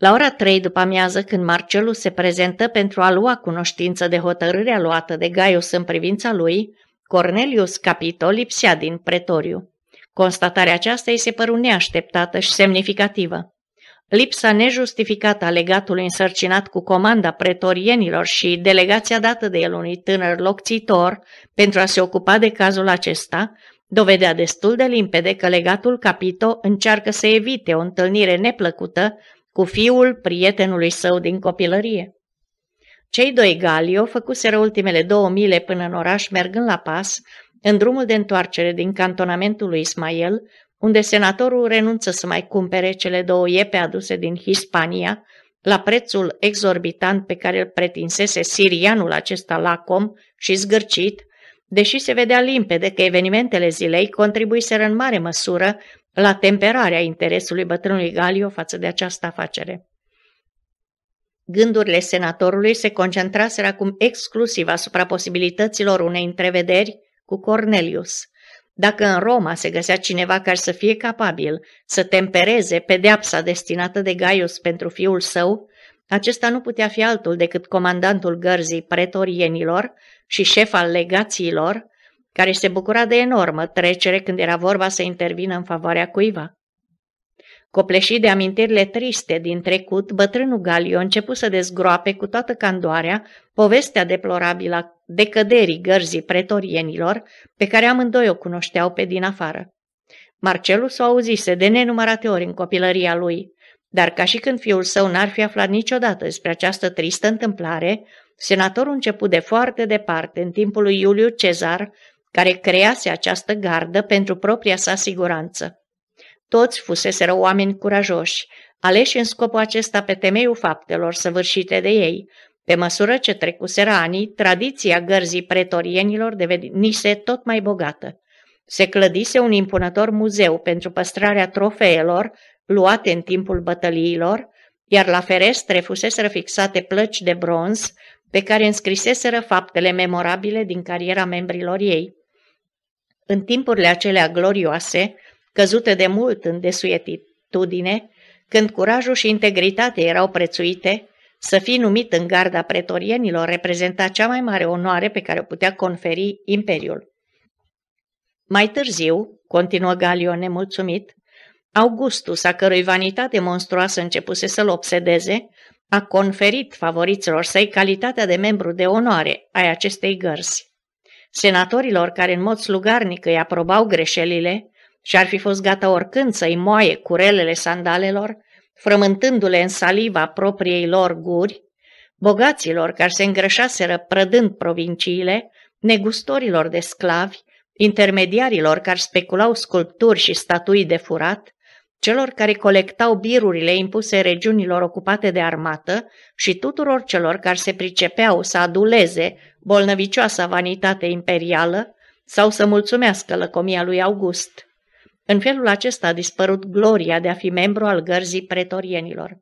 La ora 3 după amiază, când Marcelu se prezentă pentru a lua cunoștință de hotărârea luată de Gaius în privința lui, Cornelius Capito lipsea din pretoriu. Constatarea aceasta îi se păru neașteptată și semnificativă. Lipsa nejustificată a legatului însărcinat cu comanda pretorienilor și delegația dată de el unui tânăr locțitor pentru a se ocupa de cazul acesta, dovedea destul de limpede că legatul Capito încearcă să evite o întâlnire neplăcută cu fiul prietenului său din copilărie. Cei doi Galio făcuseră ultimele două mile până în oraș mergând la pas, în drumul de întoarcere din cantonamentul lui Ismael, unde senatorul renunță să mai cumpere cele două iepe aduse din Hispania, la prețul exorbitant pe care îl pretinsese sirianul acesta lacom și zgârcit, deși se vedea limpede că evenimentele zilei contribuiseră în mare măsură la temperarea interesului bătrânului Galio față de această afacere. Gândurile senatorului se concentraseră acum exclusiv asupra posibilităților unei întrevederi cu Cornelius. Dacă în Roma se găsea cineva care să fie capabil să tempereze pedeapsa destinată de Gaius pentru fiul său, acesta nu putea fi altul decât comandantul gărzii pretorienilor și șef al legațiilor, care se bucura de enormă trecere când era vorba să intervină în favoarea cuiva. Copleșit de amintirile triste din trecut, bătrânul Galio început să dezgroape cu toată candoarea povestea deplorabilă a decăderii gărzii pretorienilor pe care amândoi o cunoșteau pe din afară. Marcelus o auzise de nenumărate ori în copilăria lui, dar ca și când fiul său n-ar fi aflat niciodată despre această tristă întâmplare, senatorul început de foarte departe, în timpul lui Iuliu Cezar, care crease această gardă pentru propria sa siguranță. Toți fuseseră oameni curajoși, aleși în scopul acesta pe temeiul faptelor săvârșite de ei. Pe măsură ce trecuseră anii, tradiția gărzii pretorienilor devenise tot mai bogată. Se clădise un impunător muzeu pentru păstrarea trofeelor luate în timpul bătăliilor, iar la ferestre fuseseră fixate plăci de bronz pe care înscriseseră faptele memorabile din cariera membrilor ei. În timpurile acelea glorioase, căzute de mult în desuietitudine, când curajul și integritatea erau prețuite, să fi numit în garda pretorienilor reprezenta cea mai mare onoare pe care o putea conferi imperiul. Mai târziu, continuă Galio nemulțumit, Augustus, a cărui vanitate monstruoasă începuse să-l obsedeze, a conferit favoriților săi calitatea de membru de onoare ai acestei gărzi senatorilor care în mod slugarnic îi aprobau greșelile și ar fi fost gata oricând să-i moaie curelele sandalelor, frământându-le în saliva propriei lor guri, bogaților care se îngrășaseră prădând provinciile, negustorilor de sclavi, intermediarilor care speculau sculpturi și statui de furat, celor care colectau birurile impuse regiunilor ocupate de armată și tuturor celor care se pricepeau să aduleze bolnăvicioasa vanitate imperială sau să mulțumească lăcomia lui August. În felul acesta a dispărut gloria de a fi membru al gărzii pretorienilor.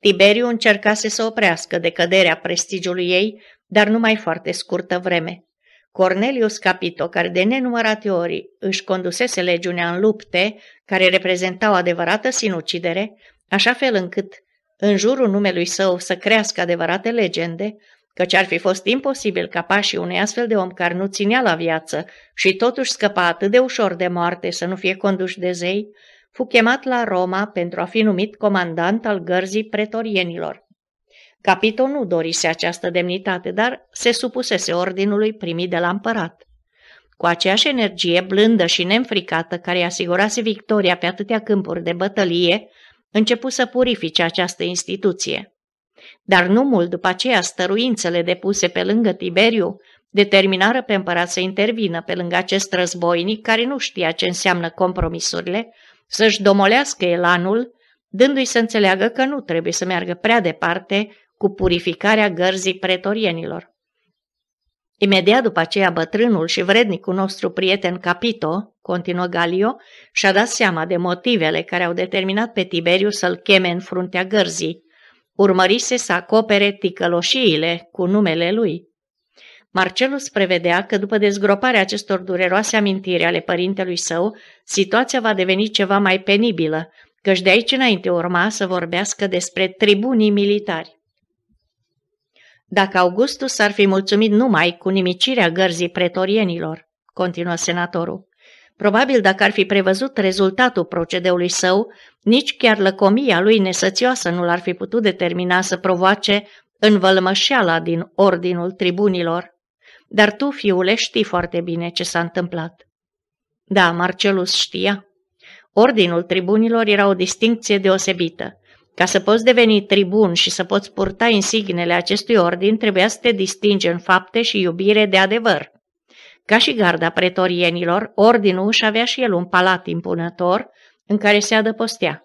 Tiberiu încercase să oprească decăderea prestigiului ei, dar numai foarte scurtă vreme. Cornelius Capito, care de nenumărate ori își condusese legiunea în lupte, care reprezenta o adevărată sinucidere, așa fel încât, în jurul numelui său, să crească adevărate legende, căci ar fi fost imposibil ca pașii unui astfel de om care nu ținea la viață și totuși scăpa atât de ușor de moarte să nu fie conduși de zei, fu chemat la Roma pentru a fi numit comandant al gărzii pretorienilor. Capito nu dorise această demnitate, dar se supusese ordinului primit de la împărat. Cu aceeași energie blândă și neînfricată care îi asigurase victoria pe atâtea câmpuri de bătălie, începu să purifice această instituție. Dar nu mult după aceea stăruințele depuse pe lângă Tiberiu determinară pe împărat să intervină pe lângă acest războinic care nu știa ce înseamnă compromisurile, să-și domolească elanul, dându-i să înțeleagă că nu trebuie să meargă prea departe cu purificarea gărzii pretorienilor. Imediat după aceea, bătrânul și vrednicul nostru prieten Capito, continuă Galio, și-a dat seama de motivele care au determinat pe Tiberiu să-l cheme în fruntea gărzii, urmărise să acopere ticăloșiile cu numele lui. Marcelus prevedea că după dezgroparea acestor dureroase amintiri ale părintelui său, situația va deveni ceva mai penibilă, căci de aici înainte urma să vorbească despre tribunii militari. Dacă Augustus ar fi mulțumit numai cu nimicirea gărzii pretorienilor, continuă senatorul, Probabil dacă ar fi prevăzut rezultatul procedeului său, nici chiar lăcomia lui nesățioasă nu l-ar fi putut determina să provoace învălmășeala din ordinul tribunilor. Dar tu, fiule, știi foarte bine ce s-a întâmplat. Da, Marcelus știa. Ordinul tribunilor era o distincție deosebită. Ca să poți deveni tribun și să poți purta insignele acestui ordin, trebuia să te distingi în fapte și iubire de adevăr. Ca și garda pretorienilor, ordinul își avea și el un palat impunător în care se adăpostea.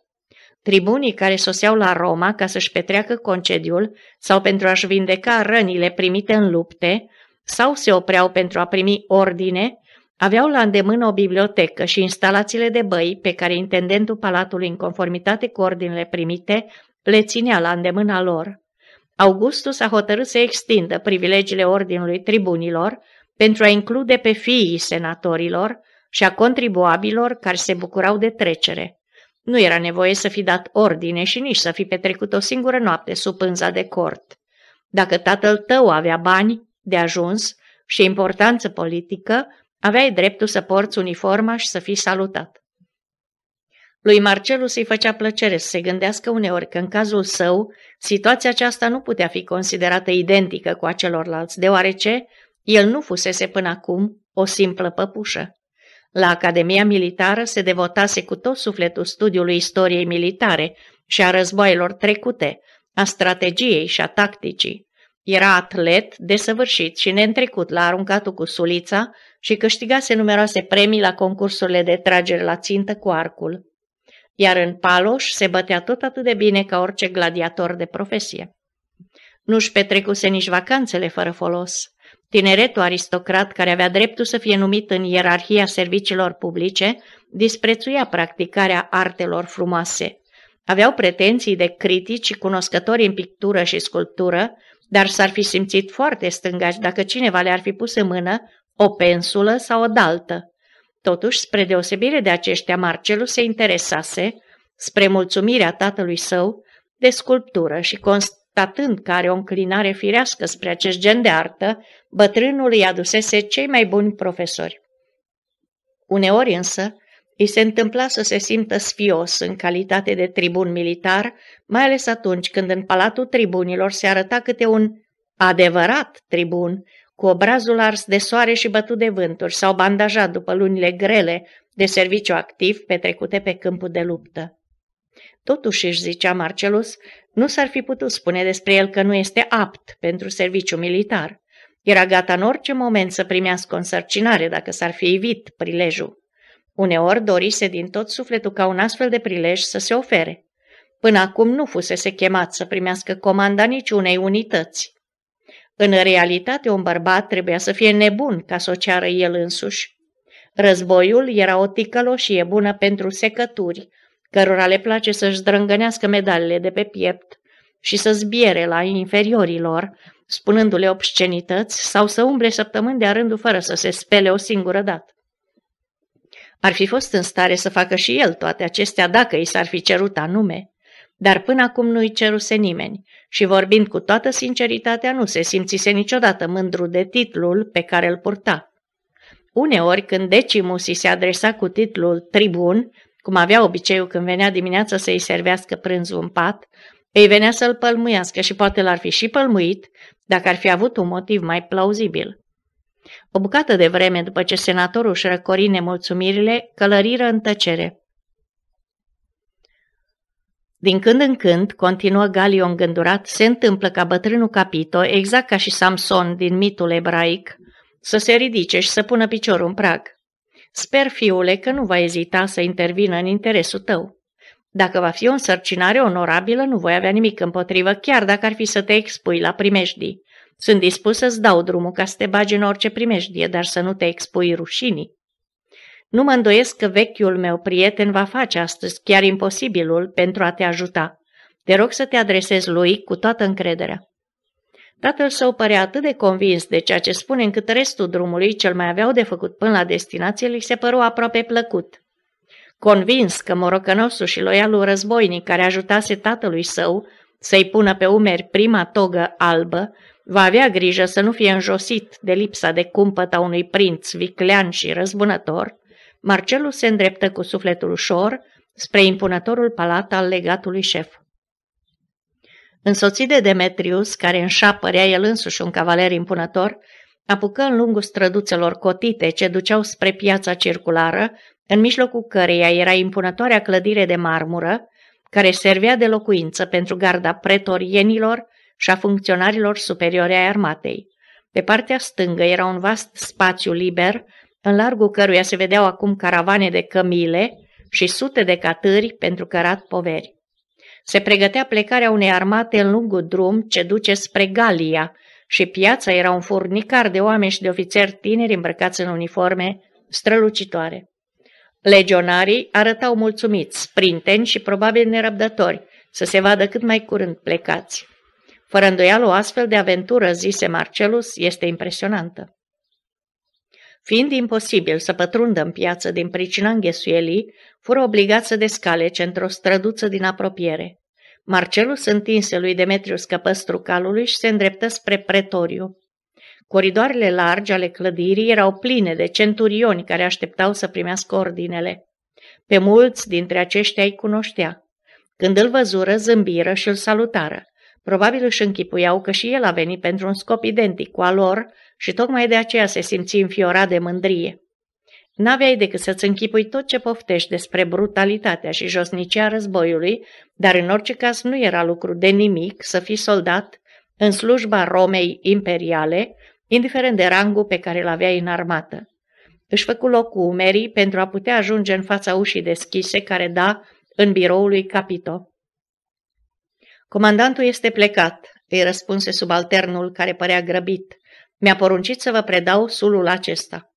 Tribunii care soseau la Roma ca să-și petreacă concediul sau pentru a-și vindeca rănile primite în lupte sau se opreau pentru a primi ordine, aveau la îndemână o bibliotecă și instalațiile de băi pe care intendentul palatului, în conformitate cu ordinele primite, le ținea la îndemâna lor. Augustus a hotărât să extindă privilegiile ordinului tribunilor, pentru a include pe fiii senatorilor și a contribuabilor care se bucurau de trecere. Nu era nevoie să fi dat ordine și nici să fi petrecut o singură noapte sub pânza de cort. Dacă tatăl tău avea bani de ajuns și importanță politică, aveai dreptul să porți uniforma și să fii salutat. Lui Marcelus îi făcea plăcere să se gândească uneori că în cazul său situația aceasta nu putea fi considerată identică cu a celorlalți, deoarece el nu fusese până acum o simplă păpușă. La Academia Militară se devotase cu tot sufletul studiului istoriei militare și a războaielor trecute, a strategiei și a tacticii. Era atlet desăvârșit și neîntrecut la aruncatul cu sulița și câștigase numeroase premii la concursurile de tragere la țintă cu arcul. Iar în Paloș se bătea tot atât de bine ca orice gladiator de profesie. Nu-și petrecuse nici vacanțele fără folos. Tineretul aristocrat care avea dreptul să fie numit în ierarhia serviciilor publice disprețuia practicarea artelor frumoase. Aveau pretenții de critici cunoscători în pictură și sculptură, dar s-ar fi simțit foarte stângași dacă cineva le-ar fi pus în mână o pensulă sau o daltă. Totuși, spre deosebire de aceștia, Marcelus se interesase, spre mulțumirea tatălui său, de sculptură și const Tatând care o înclinare firească spre acest gen de artă, bătrânul îi adusese cei mai buni profesori. Uneori însă, îi se întâmpla să se simtă sfios în calitate de tribun militar, mai ales atunci când în palatul tribunilor se arăta câte un adevărat tribun, cu obrazul ars de soare și bătut de vânturi sau bandajat după lunile grele de serviciu activ petrecute pe câmpul de luptă. Totuși, își zicea Marcelus, nu s-ar fi putut spune despre el că nu este apt pentru serviciu militar. Era gata în orice moment să primească o însărcinare dacă s-ar fi evit prilejul. Uneori dorise din tot sufletul ca un astfel de prilej să se ofere. Până acum nu fusese chemat să primească comanda niciunei unități. În realitate, un bărbat trebuia să fie nebun ca să o ceară el însuși. Războiul era o ticăloșie bună pentru secături, cărora le place să-și drângănească medalele de pe piept și să zbiere la inferiorilor, spunându-le obscenități sau să umble săptămâni de-a rândul fără să se spele o singură dată. Ar fi fost în stare să facă și el toate acestea dacă i s-ar fi cerut anume, dar până acum nu-i ceruse nimeni și vorbind cu toată sinceritatea nu se simțise niciodată mândru de titlul pe care îl purta. Uneori, când Decimus i se adresa cu titlul tribun, cum avea obiceiul când venea dimineața să-i servească prânzul în pat, ei venea să-l pălmuiască și poate l-ar fi și pălmuit dacă ar fi avut un motiv mai plauzibil. O bucată de vreme după ce senatorul își răcori nemulțumirile, călăriră în tăcere. Din când în când, continuă Galion gândurat se întâmplă ca bătrânul Capito, exact ca și Samson din mitul ebraic, să se ridice și să pună piciorul în prag. Sper, fiule, că nu va ezita să intervină în interesul tău. Dacă va fi o însărcinare onorabilă, nu voi avea nimic împotrivă, chiar dacă ar fi să te expui la primejdii. Sunt dispus să-ți dau drumul ca să te bagi în orice primejdie, dar să nu te expui rușinii. Nu mă îndoiesc că vechiul meu prieten va face astăzi chiar imposibilul pentru a te ajuta. Te rog să te adresezi lui cu toată încrederea. Tatăl său părea atât de convins de ceea ce spune încât restul drumului cel mai aveau de făcut până la destinație li se păru aproape plăcut. Convins că morocănosul și loialul războinic care ajutase tatălui său să-i pună pe umeri prima togă albă, va avea grijă să nu fie înjosit de lipsa de cumpăt a unui prinț viclean și răzbunător, Marcelu se îndreptă cu sufletul ușor spre impunătorul palat al legatului șef. Însoțit de Demetrius, care înșa părea el însuși un cavaler impunător, apucă în lungul străduțelor cotite ce duceau spre piața circulară, în mijlocul căreia era impunătoarea clădire de marmură, care servea de locuință pentru garda pretorienilor și a funcționarilor superiori ai armatei. Pe partea stângă era un vast spațiu liber, în largul căruia se vedeau acum caravane de cămile și sute de catâri pentru cărat poveri. Se pregătea plecarea unei armate în lungul drum ce duce spre Galia și piața era un furnicar de oameni și de ofițeri tineri îmbrăcați în uniforme strălucitoare. Legionarii arătau mulțumiți, sprinteni și probabil nerăbdători să se vadă cât mai curând plecați. Fără îndoială, o astfel de aventură, zise Marcelus, este impresionantă. Fiind imposibil să pătrundă în piață din pricina înghesuielii, fură obligați să descalece într-o străduță din apropiere. Marcelus întinse lui Demetrius căpăstru calului și se îndreptă spre pretoriu. Coridoarele largi ale clădirii erau pline de centurioni care așteptau să primească ordinele. Pe mulți dintre aceștia îi cunoștea. Când îl văzură, zâmbiră și îl salutară. Probabil își închipuiau că și el a venit pentru un scop identic cu al lor și tocmai de aceea se simți înfiorat de mândrie. N-aveai decât să-ți închipui tot ce poftești despre brutalitatea și josnicia războiului, dar în orice caz nu era lucru de nimic să fii soldat în slujba Romei imperiale, indiferent de rangul pe care îl aveai în armată. Își făcu loc cu umerii pentru a putea ajunge în fața ușii deschise care da în biroul lui Capito. Comandantul este plecat, îi răspunse subalternul care părea grăbit. Mi-a poruncit să vă predau sulul acesta.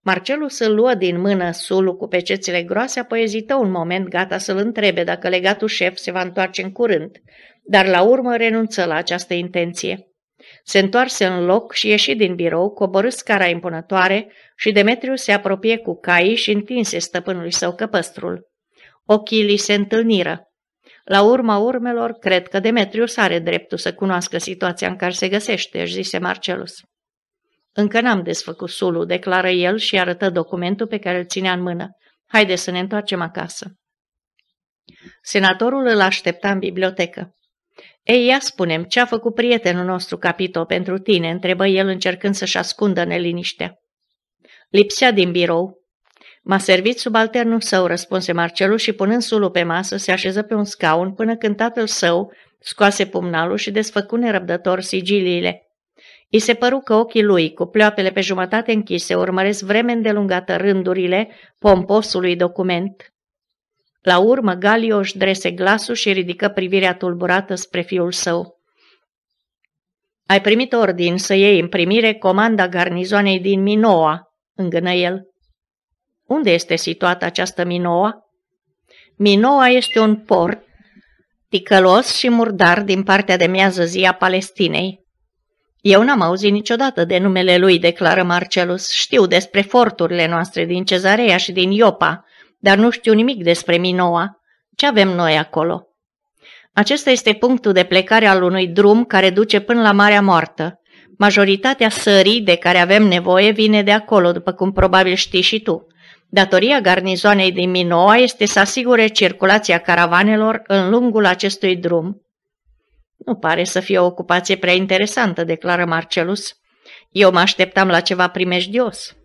Marcelus îl luă din mână sulul cu pecețile groase, apoi ezită un moment gata să-l întrebe dacă legatul șef se va întoarce în curând, dar la urmă renunță la această intenție. Se întoarse în loc și ieși din birou, coborâ scara impunătoare și Demetriu se apropie cu caii și întinse stăpânului său căpăstrul. Ochii li se întâlniră. La urma urmelor, cred că Demetrius are dreptul să cunoască situația în care se găsește, își zise Marcelus. Încă n-am desfăcut sulul, declară el și arătă documentul pe care îl ținea în mână. Haide să ne întoarcem acasă. Senatorul îl aștepta în bibliotecă. Ei, ia spunem, ce a făcut prietenul nostru Capito pentru tine?" întrebă el încercând să-și ascundă neliniștea. Lipsea din birou, M-a servit subalternul său, răspunse Marcelu și punând sulul pe masă, se așeză pe un scaun până când tatăl său scoase pumnalul și desfăcu nerăbdător sigiliile. I se păru că ochii lui, cu pleoapele pe jumătate închise, urmăresc vreme îndelungată rândurile pomposului document. La urmă, Galio își drese glasul și ridică privirea tulburată spre fiul său. Ai primit ordin să iei în primire comanda garnizoanei din Minoa," îngână el. Unde este situată această Minoa? Minoa este un port ticălos și murdar din partea de miază zi a Palestinei. Eu n-am auzit niciodată de numele lui, declară Marcelus. Știu despre forturile noastre din Cezarea și din Iopa, dar nu știu nimic despre Minoa. Ce avem noi acolo? Acesta este punctul de plecare al unui drum care duce până la Marea Moartă. Majoritatea sării de care avem nevoie vine de acolo, după cum probabil știi și tu. Datoria garnizoanei din Minoa este să asigure circulația caravanelor în lungul acestui drum. Nu pare să fie o ocupație prea interesantă, declară Marcelus. Eu mă așteptam la ceva primejdios.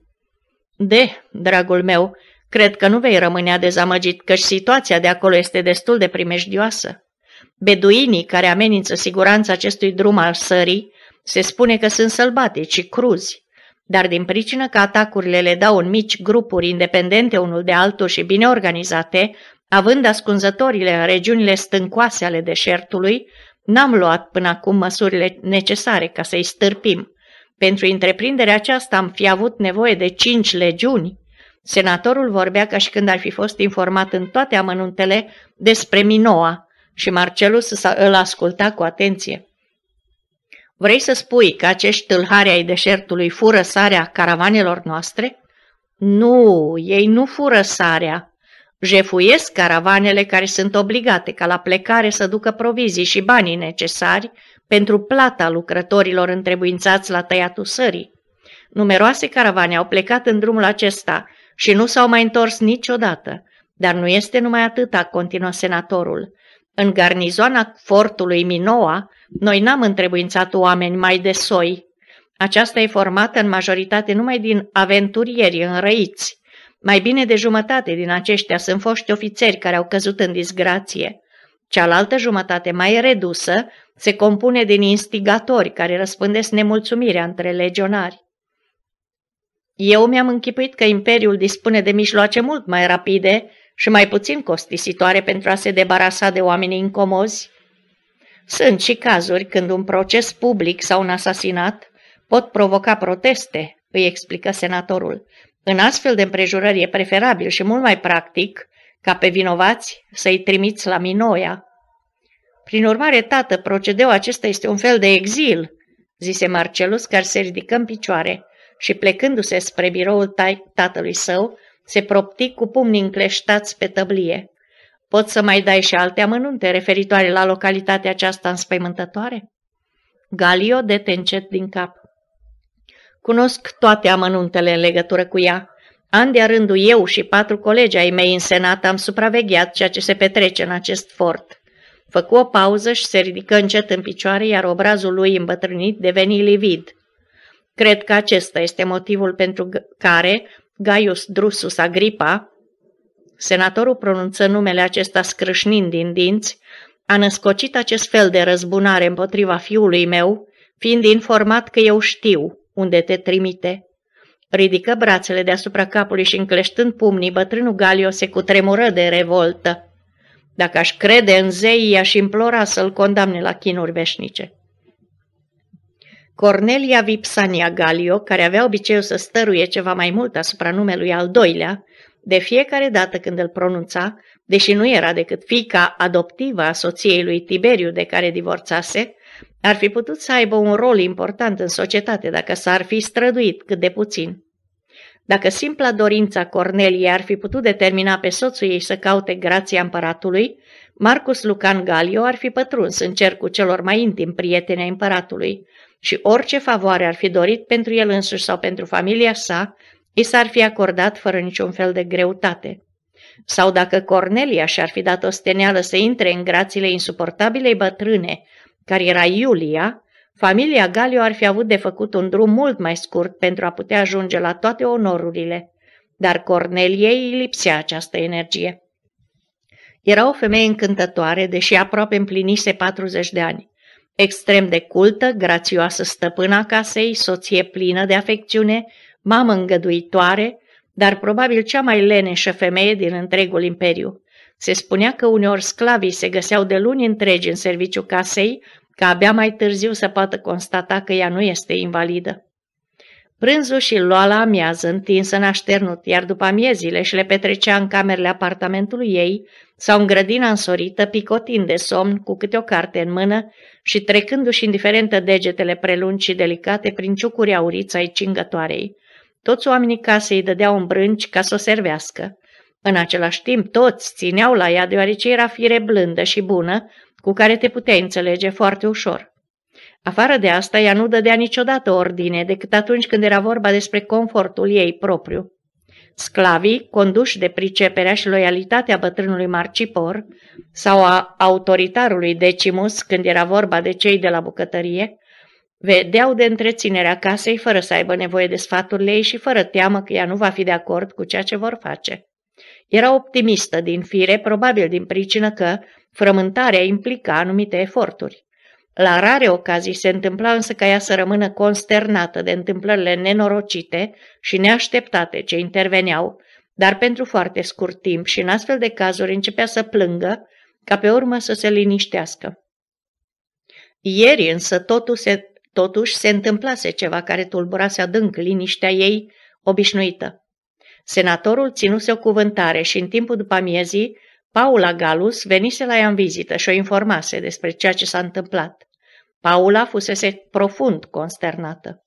De, dragul meu, cred că nu vei rămâne dezamăgit, căci situația de acolo este destul de primejdioasă. Beduinii care amenință siguranța acestui drum al sării se spune că sunt sălbatici și cruzi dar din pricină că atacurile le dau în mici grupuri independente unul de altul și bine organizate, având ascunzătorile în regiunile stâncoase ale deșertului, n-am luat până acum măsurile necesare ca să-i stârpim. Pentru întreprinderea aceasta am fi avut nevoie de cinci legiuni. Senatorul vorbea ca și când ar fi fost informat în toate amănuntele despre Minoa și Marcelus îl asculta cu atenție. Vrei să spui că acești tâlhari ai deșertului fură sarea caravanelor noastre? Nu, ei nu fură sarea. Jefuiesc caravanele care sunt obligate ca la plecare să ducă provizii și banii necesari pentru plata lucrătorilor întrebuințați la tăiatul sării. Numeroase caravane au plecat în drumul acesta și nu s-au mai întors niciodată. Dar nu este numai atâta, continuă senatorul. În garnizoana fortului Minoa, noi n-am întrebuințat oameni mai de soi. Aceasta e formată în majoritate numai din aventurieri înrăiți. Mai bine de jumătate din aceștia sunt foști ofițeri care au căzut în disgrație. Cealaltă jumătate mai redusă se compune din instigatori care răspândesc nemulțumirea între legionari. Eu mi-am închipuit că Imperiul dispune de mijloace mult mai rapide și mai puțin costisitoare pentru a se debarasa de oamenii incomozi? Sunt și cazuri când un proces public sau un asasinat pot provoca proteste, îi explică senatorul. În astfel de împrejurări e preferabil și mult mai practic ca pe vinovați să-i trimiți la Minoia. Prin urmare, tată, procedeul acesta este un fel de exil, zise Marcelus, care se ridică în picioare și plecându-se spre biroul tatălui său, se propti cu pumnii încleștați pe tăblie. Pot să mai dai și alte amănunte referitoare la localitatea aceasta înspăimântătoare? Galio dete încet din cap. Cunosc toate amănuntele în legătură cu ea. An de rândul eu și patru colegi ai mei în senat am supravegheat ceea ce se petrece în acest fort. Făcu o pauză și se ridică încet în picioare, iar obrazul lui îmbătrânit deveni livid. Cred că acesta este motivul pentru care Gaius Drusus Agripa, senatorul pronunță numele acesta scrâșnind din dinți, a născocit acest fel de răzbunare împotriva fiului meu, fiind informat că eu știu unde te trimite. Ridică brațele deasupra capului și încleștând pumnii, bătrânul Galio se cutremură de revoltă. Dacă aș crede în zei, aș implora să-l condamne la chinuri veșnice. Cornelia Vipsania Galio, care avea obiceiul să stăruie ceva mai mult asupra numelui al doilea, de fiecare dată când îl pronunța, deși nu era decât fica adoptivă a soției lui Tiberiu de care divorțase, ar fi putut să aibă un rol important în societate dacă s-ar fi străduit cât de puțin. Dacă simpla dorința Corneliei ar fi putut determina pe soțul ei să caute grația împăratului, Marcus Lucan Galio ar fi pătruns în cercul celor mai intim prieteni ai împăratului, și orice favoare ar fi dorit pentru el însuși sau pentru familia sa, i s-ar fi acordat fără niciun fel de greutate. Sau dacă Cornelia și-ar fi dat o steneală să intre în grațiile insuportabilei bătrâne, care era Iulia, familia Galio ar fi avut de făcut un drum mult mai scurt pentru a putea ajunge la toate onorurile. Dar Corneliei îi lipsea această energie. Era o femeie încântătoare, deși aproape împlinise 40 de ani. Extrem de cultă, grațioasă stăpâna casei, soție plină de afecțiune, mamă îngăduitoare, dar probabil cea mai leneșă femeie din întregul imperiu. Se spunea că uneori sclavii se găseau de luni întregi în serviciu casei, ca abia mai târziu să poată constata că ea nu este invalidă. Prânzul și-l lua la amiază, întins în așternut, iar după amiezile și le petrecea în camerele apartamentului ei sau în grădina însorită, picotind de somn, cu câte o carte în mână și trecându-și indiferentă degetele prelungi și delicate prin ciucuri ai cingătoarei. Toți oamenii casei dădeau un brânci ca să o servească. În același timp, toți țineau la ea deoarece era fire blândă și bună, cu care te puteai înțelege foarte ușor. Afară de asta, ea nu dădea niciodată ordine decât atunci când era vorba despre confortul ei propriu. Sclavii, conduși de priceperea și loialitatea bătrânului Marcipor sau a autoritarului Decimus când era vorba de cei de la bucătărie, vedeau de întreținerea casei fără să aibă nevoie de sfaturile ei și fără teamă că ea nu va fi de acord cu ceea ce vor face. Era optimistă din fire, probabil din pricină că frământarea implica anumite eforturi. La rare ocazii se întâmpla însă ca ea să rămână consternată de întâmplările nenorocite și neașteptate ce interveneau, dar pentru foarte scurt timp și în astfel de cazuri începea să plângă, ca pe urmă să se liniștească. Ieri însă totul se, totuși se întâmplase ceva care tulburase adânc liniștea ei obișnuită. Senatorul ținuse o cuvântare și în timpul după amiezii, Paula Galus venise la ea în vizită și o informase despre ceea ce s-a întâmplat. Paula fusese profund consternată.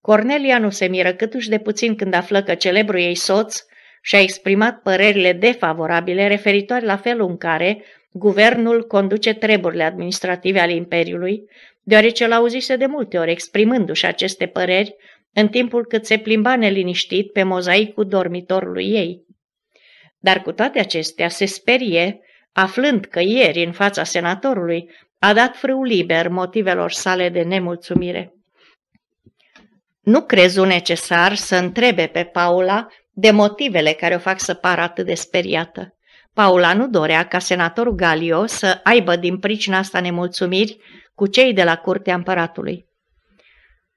Cornelia nu se miră câtuși de puțin când află că celebrul ei soț și-a exprimat părerile defavorabile referitoare la felul în care guvernul conduce treburile administrative ale Imperiului, deoarece l-auzise de multe ori exprimându-și aceste păreri în timpul cât se plimba neliniștit pe mozaicul dormitorului ei. Dar cu toate acestea se sperie, aflând că ieri, în fața senatorului, a dat frâu liber motivelor sale de nemulțumire. Nu crezu necesar să întrebe pe Paula de motivele care o fac să pară atât de speriată. Paula nu dorea ca senatorul Galio să aibă din pricina asta nemulțumiri cu cei de la curtea împăratului.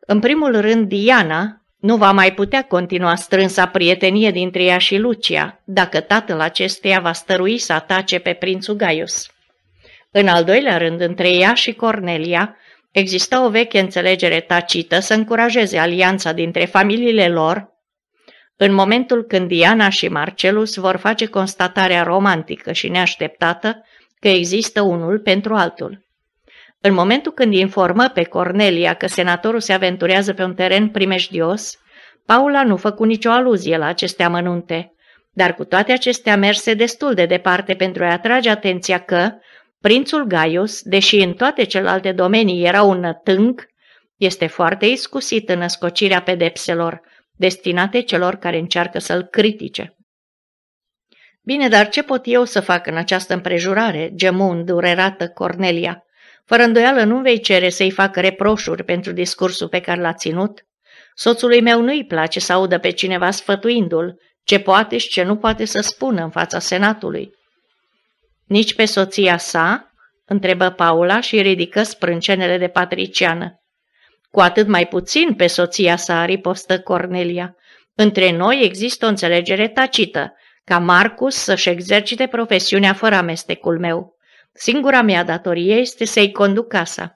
În primul rând, Diana nu va mai putea continua strânsa prietenie dintre ea și Lucia, dacă tatăl acesteia va stărui să atace pe prințul Gaius. În al doilea rând, între ea și Cornelia exista o veche înțelegere tacită să încurajeze alianța dintre familiile lor în momentul când Diana și Marcelus vor face constatarea romantică și neașteptată că există unul pentru altul. În momentul când informă pe Cornelia că senatorul se aventurează pe un teren primejdios, Paula nu făcu nicio aluzie la aceste amănunte, dar cu toate acestea merse destul de departe pentru a atrage atenția că, Prințul Gaius, deși în toate celelalte domenii era un nătâng, este foarte iscusit în născocirea pedepselor destinate celor care încearcă să-l critique. Bine, dar ce pot eu să fac în această împrejurare, gemu durerată Cornelia? Fără îndoială nu vei cere să-i fac reproșuri pentru discursul pe care l-a ținut? Soțului meu nu-i place să audă pe cineva sfătuindu-l, ce poate și ce nu poate să spună în fața senatului. Nici pe soția sa?" întrebă Paula și ridică sprâncenele de patriciană. Cu atât mai puțin pe soția sa, ripostă Cornelia. Între noi există o înțelegere tacită, ca Marcus să-și exercite profesiunea fără amestecul meu. Singura mea datorie este să-i conduc casa.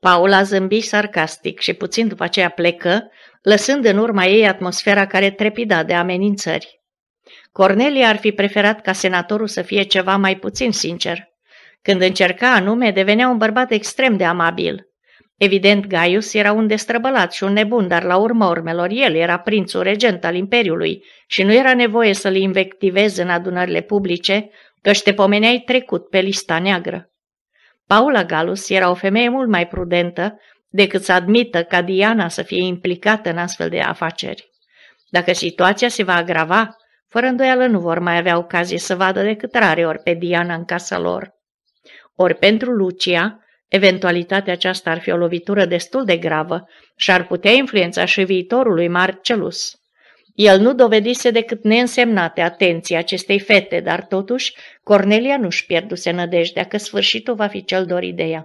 Paula zâmbi sarcastic și puțin după aceea plecă, lăsând în urma ei atmosfera care trepida de amenințări. Cornelia ar fi preferat ca senatorul să fie ceva mai puțin sincer. Când încerca anume, devenea un bărbat extrem de amabil. Evident, Gaius era un destrăbălat și un nebun, dar la urma urmelor el era prințul regent al Imperiului și nu era nevoie să-l invectivez în adunările publice, că te pomeneai trecut pe lista neagră. Paula Galus era o femeie mult mai prudentă decât să admită ca Diana să fie implicată în astfel de afaceri. Dacă situația se va agrava, fără îndoială nu vor mai avea ocazie să vadă decât rare ori pe Diana în casa lor. Ori pentru Lucia, eventualitatea aceasta ar fi o lovitură destul de gravă și ar putea influența și viitorul lui Marcelus. El nu dovedise decât neînsemnate atenția acestei fete, dar totuși Cornelia nu-și pierduse nădejdea că sfârșitul va fi cel dorit de ea.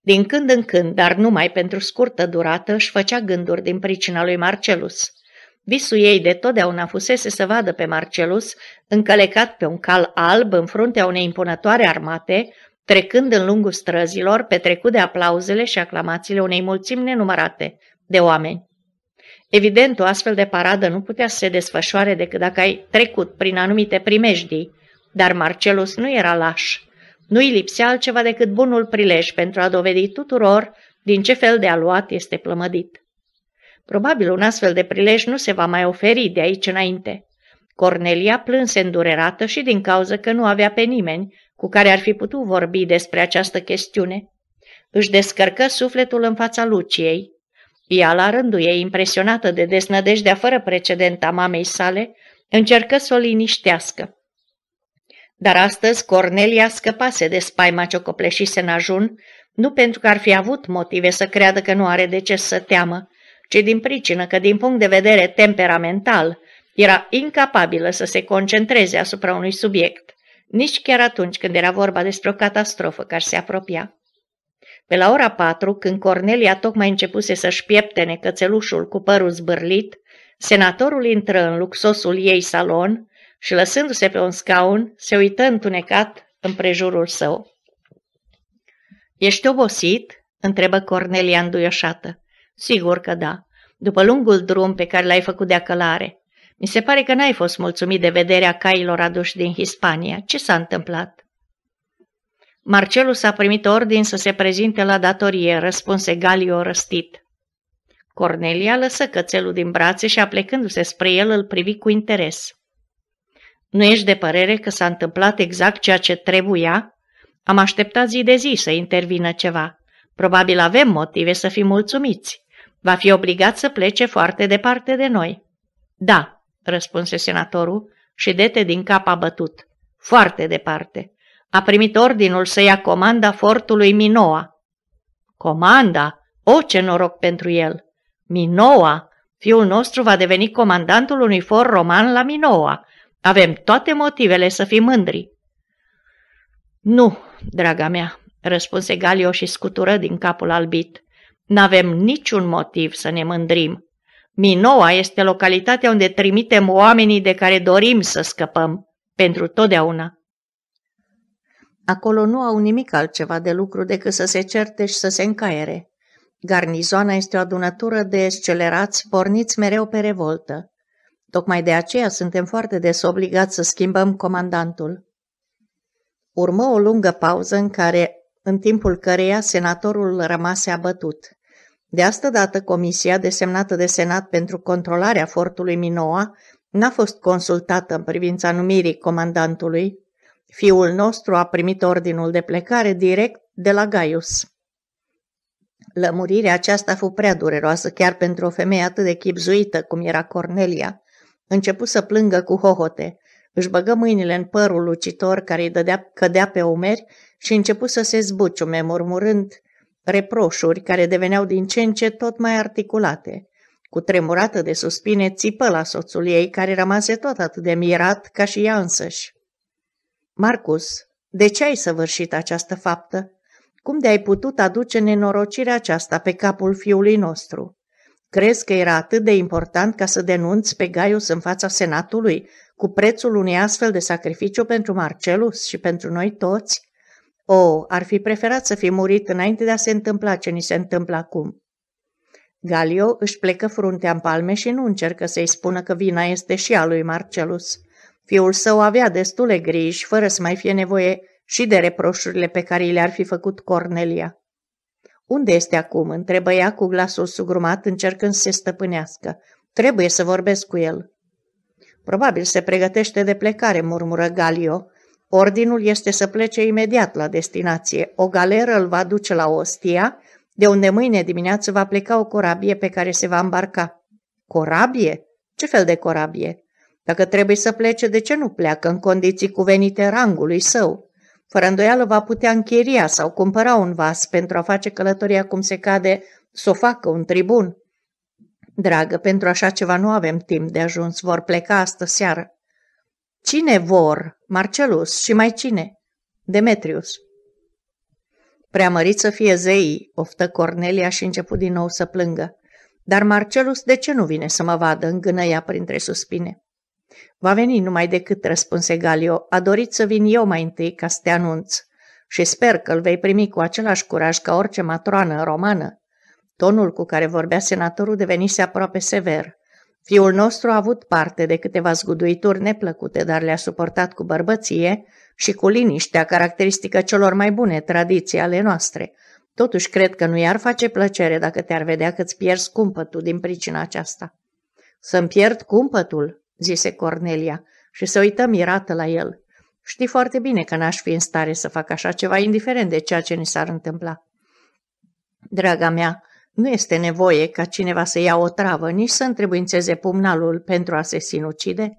Din când în când, dar numai pentru scurtă durată, își făcea gânduri din pricina lui Marcelus – Visul ei de totdeauna fusese să vadă pe Marcelus încălecat pe un cal alb în fruntea unei impunătoare armate, trecând în lungul străzilor, petrecut de aplauzele și aclamațiile unei mulțimi nenumărate de oameni. Evident, o astfel de paradă nu putea să se desfășoare decât dacă ai trecut prin anumite primejdii, dar Marcelus nu era laș. Nu îi lipsea altceva decât bunul prilej pentru a dovedi tuturor din ce fel de aluat este plămădit. Probabil un astfel de prilej nu se va mai oferi de aici înainte. Cornelia plânse îndurerată și din cauza că nu avea pe nimeni cu care ar fi putut vorbi despre această chestiune. Își descărcă sufletul în fața Luciei. Ea, la rândul ei, impresionată de desnădejdea fără precedent a mamei sale, încercă să o liniștească. Dar astăzi Cornelia scăpase de spaima ce o copleșise în ajun, nu pentru că ar fi avut motive să creadă că nu are de ce să teamă, ci din pricină că, din punct de vedere temperamental, era incapabilă să se concentreze asupra unui subiect, nici chiar atunci când era vorba despre o catastrofă care se apropia. Pe la ora patru, când Cornelia tocmai începuse să-și pieptene cățelușul cu părul zbârlit, senatorul intră în luxosul ei salon și, lăsându-se pe un scaun, se uită întunecat în prejurul său. Ești obosit?" întrebă Cornelia înduioșată. Sigur că da, după lungul drum pe care l-ai făcut de acălare. Mi se pare că n-ai fost mulțumit de vederea cailor aduși din Hispania. Ce s-a întâmplat? Marcelus a primit ordin să se prezinte la datorie, răspunse Galio răstit. Cornelia lăsă cățelul din brațe și aplecându-se spre el îl privi cu interes. Nu ești de părere că s-a întâmplat exact ceea ce trebuia? Am așteptat zi de zi să intervină ceva. Probabil avem motive să fim mulțumiți. Va fi obligat să plece foarte departe de noi. Da, răspunse senatorul și dete din cap a bătut. Foarte departe. A primit ordinul să ia comanda fortului Minoa. Comanda? O, ce noroc pentru el! Minoa! Fiul nostru va deveni comandantul unui for roman la Minoa. Avem toate motivele să fim mândri. Nu, draga mea, răspunse Galio și scutură din capul albit. N-avem niciun motiv să ne mândrim. Minoa este localitatea unde trimitem oamenii de care dorim să scăpăm, pentru totdeauna. Acolo nu au nimic altceva de lucru decât să se certe și să se încaiere. Garnizoana este o adunătură de escelerați porniți mereu pe revoltă. Tocmai de aceea suntem foarte des obligați să schimbăm comandantul. Urmă o lungă pauză în care, în timpul căreia, senatorul rămase abătut. De asta dată, comisia desemnată de Senat pentru controlarea fortului Minoa n-a fost consultată în privința numirii comandantului. Fiul nostru a primit ordinul de plecare direct de la Gaius. Lămurirea aceasta fu prea dureroasă chiar pentru o femeie atât de chipzuită cum era Cornelia. Începu să plângă cu hohote, își băgă mâinile în părul lucitor care îi dădea, cădea pe umeri și începu să se zbuciume, murmurând – reproșuri care deveneau din ce în ce tot mai articulate. Cu tremurată de suspine, țipă la soțul ei, care rămase tot atât de mirat ca și ea însăși. Marcus, de ce ai săvârșit această faptă? Cum de-ai putut aduce nenorocirea aceasta pe capul fiului nostru? Crezi că era atât de important ca să denunți pe Gaius în fața Senatului, cu prețul unui astfel de sacrificiu pentru Marcelus și pentru noi toți? O, oh, ar fi preferat să fi murit înainte de a se întâmpla ce ni se întâmplă acum. Galio își plecă fruntea în palme și nu încercă să-i spună că vina este și a lui Marcelus. Fiul său avea destule griji, fără să mai fie nevoie și de reproșurile pe care le-ar fi făcut Cornelia. Unde este acum?" întrebă ea cu glasul sugrumat, încercând să se stăpânească. Trebuie să vorbesc cu el." Probabil se pregătește de plecare," murmură Galio, Ordinul este să plece imediat la destinație. O galeră îl va duce la Ostia, de unde mâine dimineață va pleca o corabie pe care se va îmbarca. Corabie? Ce fel de corabie? Dacă trebuie să plece, de ce nu pleacă în condiții cuvenite rangului său? Fără îndoială va putea închiria sau cumpăra un vas pentru a face călătoria cum se cade, să o facă un tribun. Dragă, pentru așa ceva nu avem timp de ajuns, vor pleca astă seară. Cine vor? Marcelus și mai cine? Demetrius. Preamărit să fie zeii, oftă Cornelia și început din nou să plângă. Dar Marcelus de ce nu vine să mă vadă, îngână ea printre suspine. Va veni numai decât, răspunse Galio, a dorit să vin eu mai întâi ca să te anunț și sper că îl vei primi cu același curaj ca orice matroană romană. Tonul cu care vorbea senatorul devenise aproape sever. Fiul nostru a avut parte de câteva zguduituri neplăcute, dar le-a suportat cu bărbăție și cu liniștea caracteristică celor mai bune tradiții ale noastre. Totuși, cred că nu i-ar face plăcere dacă te-ar vedea că-ți pierzi cumpătul din pricina aceasta. Să-mi pierd cumpătul, zise Cornelia și să uităm mirată la el. Știi foarte bine că n-aș fi în stare să fac așa ceva, indiferent de ceea ce ni s-ar întâmpla. Draga mea, nu este nevoie ca cineva să ia o travă, nici să întrebuințeze pumnalul pentru a se sinucide.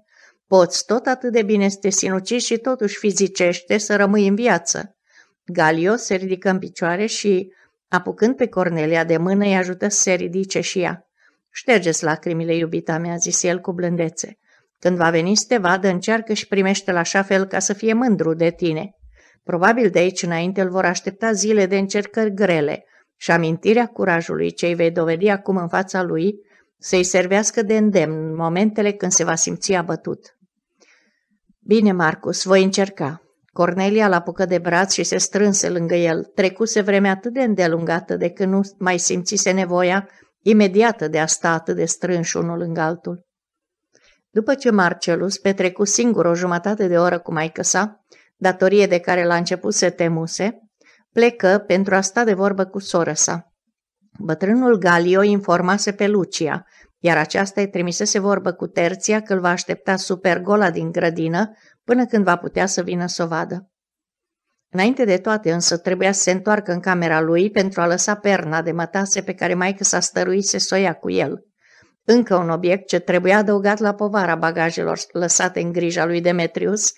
Poți tot atât de bine să te sinucizi și totuși fizicește să rămâi în viață. Galio se ridică în picioare și, apucând pe Cornelia de mână, îi ajută să se ridice și ea. Ștergeți lacrimile, iubita mea, zis el cu blândețe. Când va veni să te vadă, încearcă și primește la așa fel ca să fie mândru de tine. Probabil de aici înainte îl vor aștepta zile de încercări grele, și amintirea curajului ce îi vei dovedi acum în fața lui să-i servească de îndemn în momentele când se va simți abătut. Bine, Marcus, voi încerca. Cornelia l apucă de braț și se strânse lângă el. Trecuse vremea atât de îndelungată de când nu mai simțise nevoia imediată de a sta atât de strânși unul lângă altul. După ce Marcelus petrecu singur o jumătate de oră cu maică sa, datorie de care la început se temuse, plecă pentru a sta de vorbă cu sora sa. Bătrânul Galio informase pe Lucia, iar aceasta îi trimisese vorbă cu terția că îl va aștepta supergola din grădină până când va putea să vină să o vadă. Înainte de toate însă trebuia să se întoarcă în camera lui pentru a lăsa perna de mătase pe care maică s-a stăruit să ia cu el. Încă un obiect ce trebuia adăugat la povara bagajelor lăsate în grija lui Demetrius,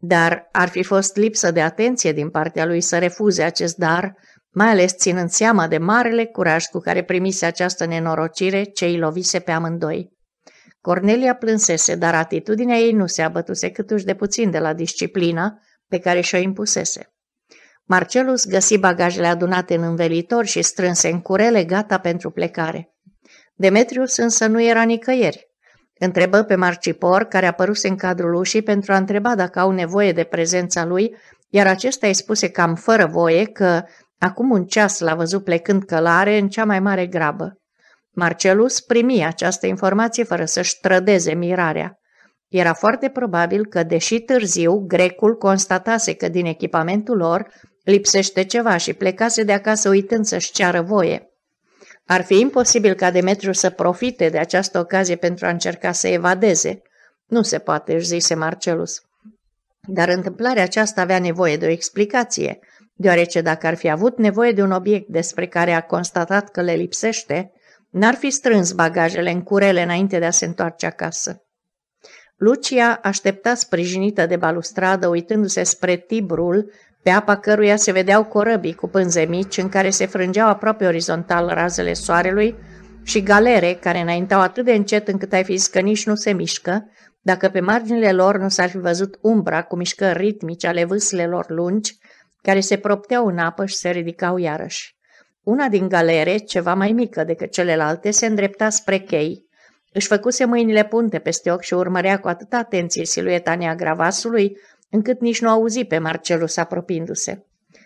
dar ar fi fost lipsă de atenție din partea lui să refuze acest dar, mai ales ținând seama de marele curaj cu care primise această nenorocire ce îi lovise pe amândoi. Cornelia plânsese, dar atitudinea ei nu se abătuse câtuși de puțin de la disciplina pe care și-o impusese. Marcelus găsi bagajele adunate în învelitor și strânse în curele gata pentru plecare. Demetrius însă nu era nicăieri. Întrebă pe Marcipor, care apăruse în cadrul ușii pentru a întreba dacă au nevoie de prezența lui, iar acesta îi spuse cam fără voie că acum un ceas l-a văzut plecând călare în cea mai mare grabă. Marcelus primi această informație fără să-și trădeze mirarea. Era foarte probabil că, deși târziu, grecul constatase că din echipamentul lor lipsește ceva și plecase de acasă uitând să-și ceară voie. Ar fi imposibil ca Demetriu să profite de această ocazie pentru a încerca să evadeze. Nu se poate, își zise Marcelus. Dar întâmplarea aceasta avea nevoie de o explicație, deoarece dacă ar fi avut nevoie de un obiect despre care a constatat că le lipsește, n-ar fi strâns bagajele în curele înainte de a se întoarce acasă. Lucia aștepta sprijinită de balustradă, uitându-se spre Tibrul, pe apa căruia se vedeau corăbii cu pânze mici în care se frângeau aproape orizontal razele soarelui și galere care înaintau atât de încet încât ai fi zis că nici nu se mișcă, dacă pe marginile lor nu s-ar fi văzut umbra cu mișcări ritmice ale vâslelor lungi, care se propteau în apă și se ridicau iarăși. Una din galere, ceva mai mică decât celelalte, se îndrepta spre chei. Își făcuse mâinile punte peste ochi și urmărea cu atâta atenție silueta neagravasului, vasului, încât nici nu auzi pe Marcelus apropiindu-se.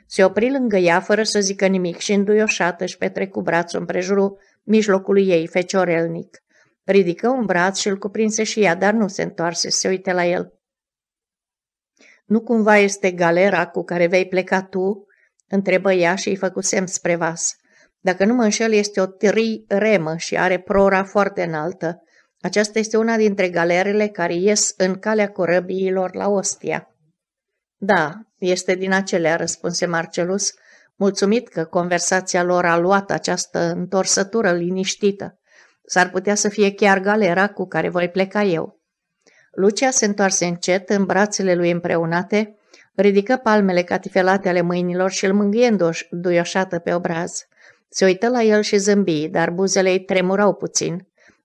Se opri lângă ea fără să zică nimic și înduioșată își petrecu brațul împrejurul mijlocului ei feciorelnic. Ridică un braț și îl cuprinse și ea, dar nu se întoarse, se uite la el. Nu cumva este galera cu care vei pleca tu?" întrebă ea și îi făcu semn spre vas. Dacă nu mă înșel, este o tri remă și are prora foarte înaltă. Aceasta este una dintre galerele care ies în calea corăbiilor la Ostia. Da, este din acelea, răspunse Marcelus, mulțumit că conversația lor a luat această întorsătură liniștită. S-ar putea să fie chiar galera cu care voi pleca eu. Lucia se întoarse încet în brațele lui împreunate, ridică palmele catifelate ale mâinilor și îl mângâie duioșată pe obraz. Se uită la el și zâmbi, dar buzele ei tremurau puțin.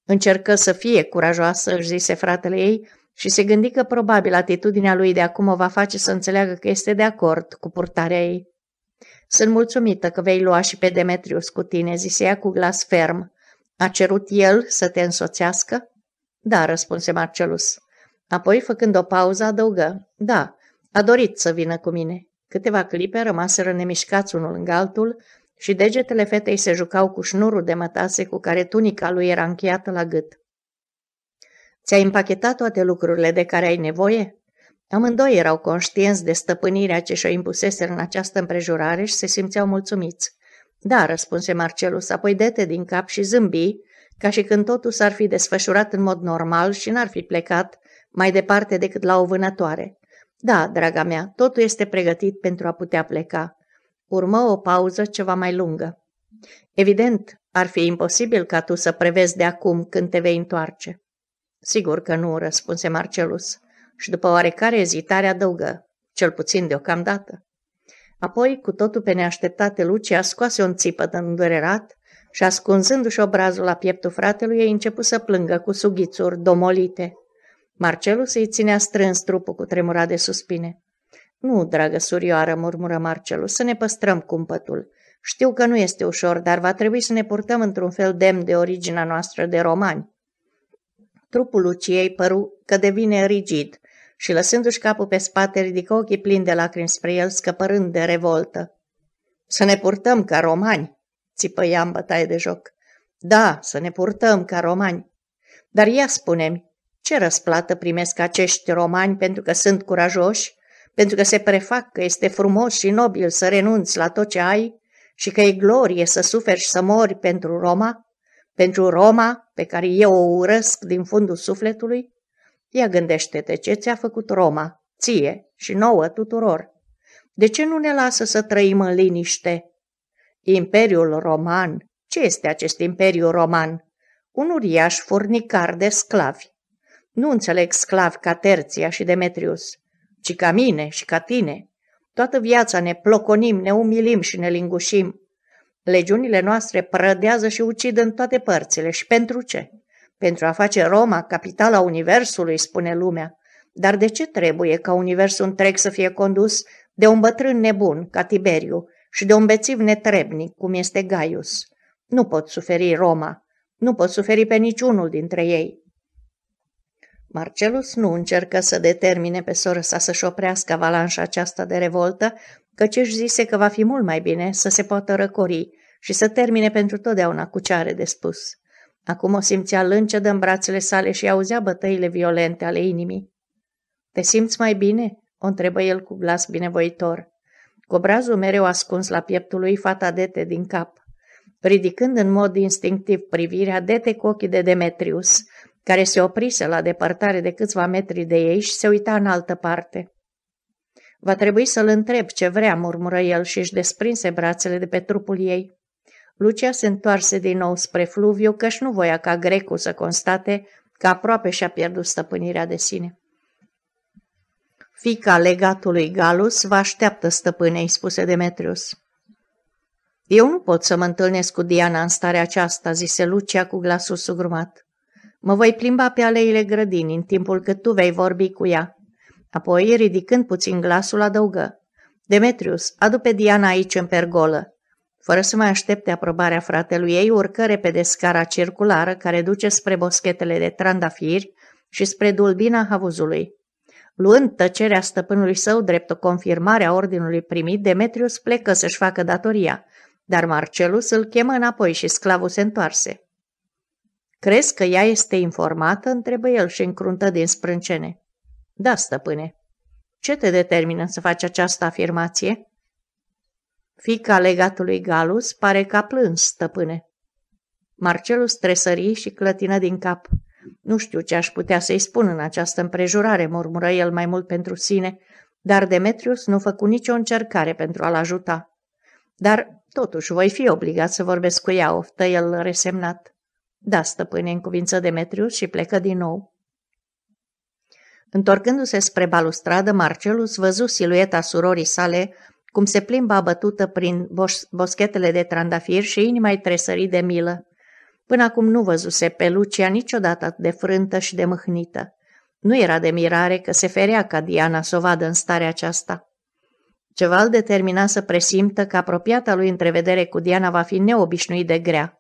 Încercă să fie curajoasă, își zise fratele ei, și se gândi că probabil atitudinea lui de acum o va face să înțeleagă că este de acord cu purtarea ei. Sunt mulțumită că vei lua și pe Demetrius cu tine, zise ea cu glas ferm. A cerut el să te însoțească? Da, răspunse Marcelus. Apoi, făcând o pauză, adăugă. Da, a dorit să vină cu mine. Câteva clipe rămaseră nemișcați unul lângă altul și degetele fetei se jucau cu șnurul de mătase cu care tunica lui era încheiată la gât. Ți-ai împachetat toate lucrurile de care ai nevoie? Amândoi erau conștienți de stăpânirea ce și-o impuseseră în această împrejurare și se simțeau mulțumiți. Da, răspunse Marcelus, apoi dete din cap și zâmbi, ca și când totul s-ar fi desfășurat în mod normal și n-ar fi plecat mai departe decât la o vânătoare. Da, draga mea, totul este pregătit pentru a putea pleca. Urmă o pauză ceva mai lungă. Evident, ar fi imposibil ca tu să prevezi de acum când te vei întoarce. Sigur că nu, răspunse Marcelus și după oarecare ezitare adăugă, cel puțin deocamdată. Apoi, cu totul pe neașteptate, Lucia scoase o de îndurerat și, ascunzându-și obrazul la pieptul fratelui, ei început să plângă cu sughițuri domolite. Marcelus îi ținea strâns trupul cu tremura de suspine. Nu, dragă surioară, murmură Marcelus, să ne păstrăm cumpătul. Știu că nu este ușor, dar va trebui să ne purtăm într-un fel demn de originea noastră de romani. Trupul Luciei păru că devine rigid și, lăsându-și capul pe spate, ridică ochii plini de lacrimi spre el, scăpărând de revoltă. Să ne purtăm ca romani!" țipă ea în bătaie de joc. Da, să ne purtăm ca romani. Dar ia spune-mi, ce răsplată primesc acești romani pentru că sunt curajoși, pentru că se prefac că este frumos și nobil să renunți la tot ce ai și că e glorie să suferi și să mori pentru Roma, pentru Roma, pe care eu o urăsc din fundul sufletului? Ia gândește-te ce ți-a făcut Roma, ție și nouă tuturor. De ce nu ne lasă să trăim în liniște? Imperiul roman. Ce este acest imperiu roman? Un uriaș furnicar de sclavi. Nu înțeleg sclavi ca Terția și Demetrius, ci ca mine și ca tine. Toată viața ne ploconim, ne umilim și ne lingușim. Legiunile noastre prădează și ucid în toate părțile. Și pentru ce? Pentru a face Roma capitala Universului, spune lumea. Dar de ce trebuie ca Universul întreg să fie condus de un bătrân nebun, ca Tiberiu, și de un bețiv netrebnic, cum este Gaius? Nu pot suferi Roma, nu pot suferi pe niciunul dintre ei. Marcelus nu încercă să determine pe soră sa să-și oprească avalanșa aceasta de revoltă, căci își zise că va fi mult mai bine să se poată răcori și să termine pentru totdeauna cu ce are de spus. Acum o simțea lâncedă în brațele sale și auzea bătăile violente ale inimii. Te simți mai bine?" o întrebă el cu glas binevoitor. Cu obrazul mereu ascuns la pieptul lui, fata dete din cap. Ridicând în mod instinctiv privirea, dete cu ochii de Demetrius, care se oprise la depărtare de câțiva metri de ei și se uita în altă parte. Va trebui să-l întreb ce vrea, murmură el și își desprinse brațele de pe trupul ei. Lucia se întoarse din nou spre Fluviu, căci nu voia ca grecul să constate că aproape și-a pierdut stăpânirea de sine. Fica legatului Galus vă așteaptă, stăpâne, îi spuse Demetrius. Eu nu pot să mă întâlnesc cu Diana în starea aceasta, zise Lucia cu glasul sugrumat. Mă voi plimba pe aleile grădinii în timpul cât tu vei vorbi cu ea. Apoi, ridicând puțin glasul, adăugă. Demetrius, adu pe Diana aici în pergolă. Fără să mai aștepte aprobarea fratelui ei, urcă repede scara circulară care duce spre boschetele de trandafiri și spre dulbina havuzului. Luând tăcerea stăpânului său drept o confirmare a ordinului primit, Demetrius plecă să-și facă datoria, dar Marcelus îl chemă înapoi și sclavul se întoarse. Crezi că ea este informată?" întrebă el și încruntă din sprâncene. Da, stăpâne." Ce te determină să faci această afirmație?" Fica legatului Galus pare că a plâns, stăpâne. Marcelus tresări și clătină din cap. Nu știu ce aș putea să-i spun în această împrejurare, murmură el mai mult pentru sine, dar Demetrius nu făcu nicio încercare pentru a-l ajuta. Dar totuși voi fi obligat să vorbesc cu ea, oftă el resemnat. Da, stăpâne, în cuvință Demetrius și plecă din nou. Întorcându-se spre balustradă, Marcelus văzu silueta surorii sale cum se plimba bătută prin boș- boschetele de trandafir și inima îi tresări de milă. Până acum nu văzuse pe Lucia niciodată de frântă și de mâhnită. Nu era de mirare că se ferea ca Diana să o vadă în starea aceasta. Ceva îl determina să presimtă că apropiata lui întrevedere cu Diana va fi neobișnuit de grea.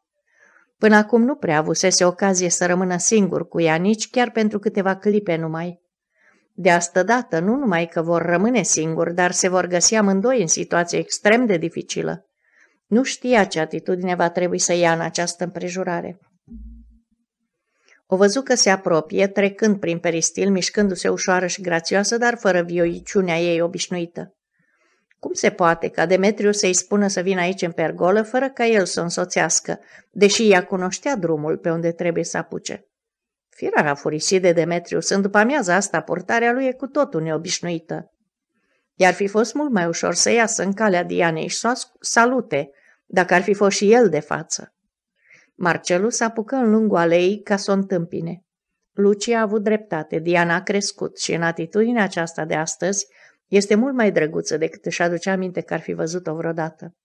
Până acum nu prea avusese ocazie să rămână singur cu ea, nici chiar pentru câteva clipe numai. De asta dată, nu numai că vor rămâne singuri, dar se vor găsi amândoi în situație extrem de dificilă. Nu știa ce atitudine va trebui să ia în această împrejurare. O văzu că se apropie, trecând prin peristil, mișcându-se ușoară și grațioasă, dar fără vioiciunea ei obișnuită. Cum se poate ca Demetriu să-i spună să vină aici în pergolă fără ca el să o însoțească, deși ea cunoștea drumul pe unde trebuie să apuce? Firarea furisit de Demetriu, în după amiaza asta, portarea lui e cu totul neobișnuită. I-ar fi fost mult mai ușor să iasă în calea Dianei și să salute, dacă ar fi fost și el de față. Marcelu se apucă în lungul alei ca să o întâmpine. Lucia a avut dreptate, Diana a crescut și în atitudinea aceasta de astăzi este mult mai drăguță decât își aduce aminte că ar fi văzut-o vreodată.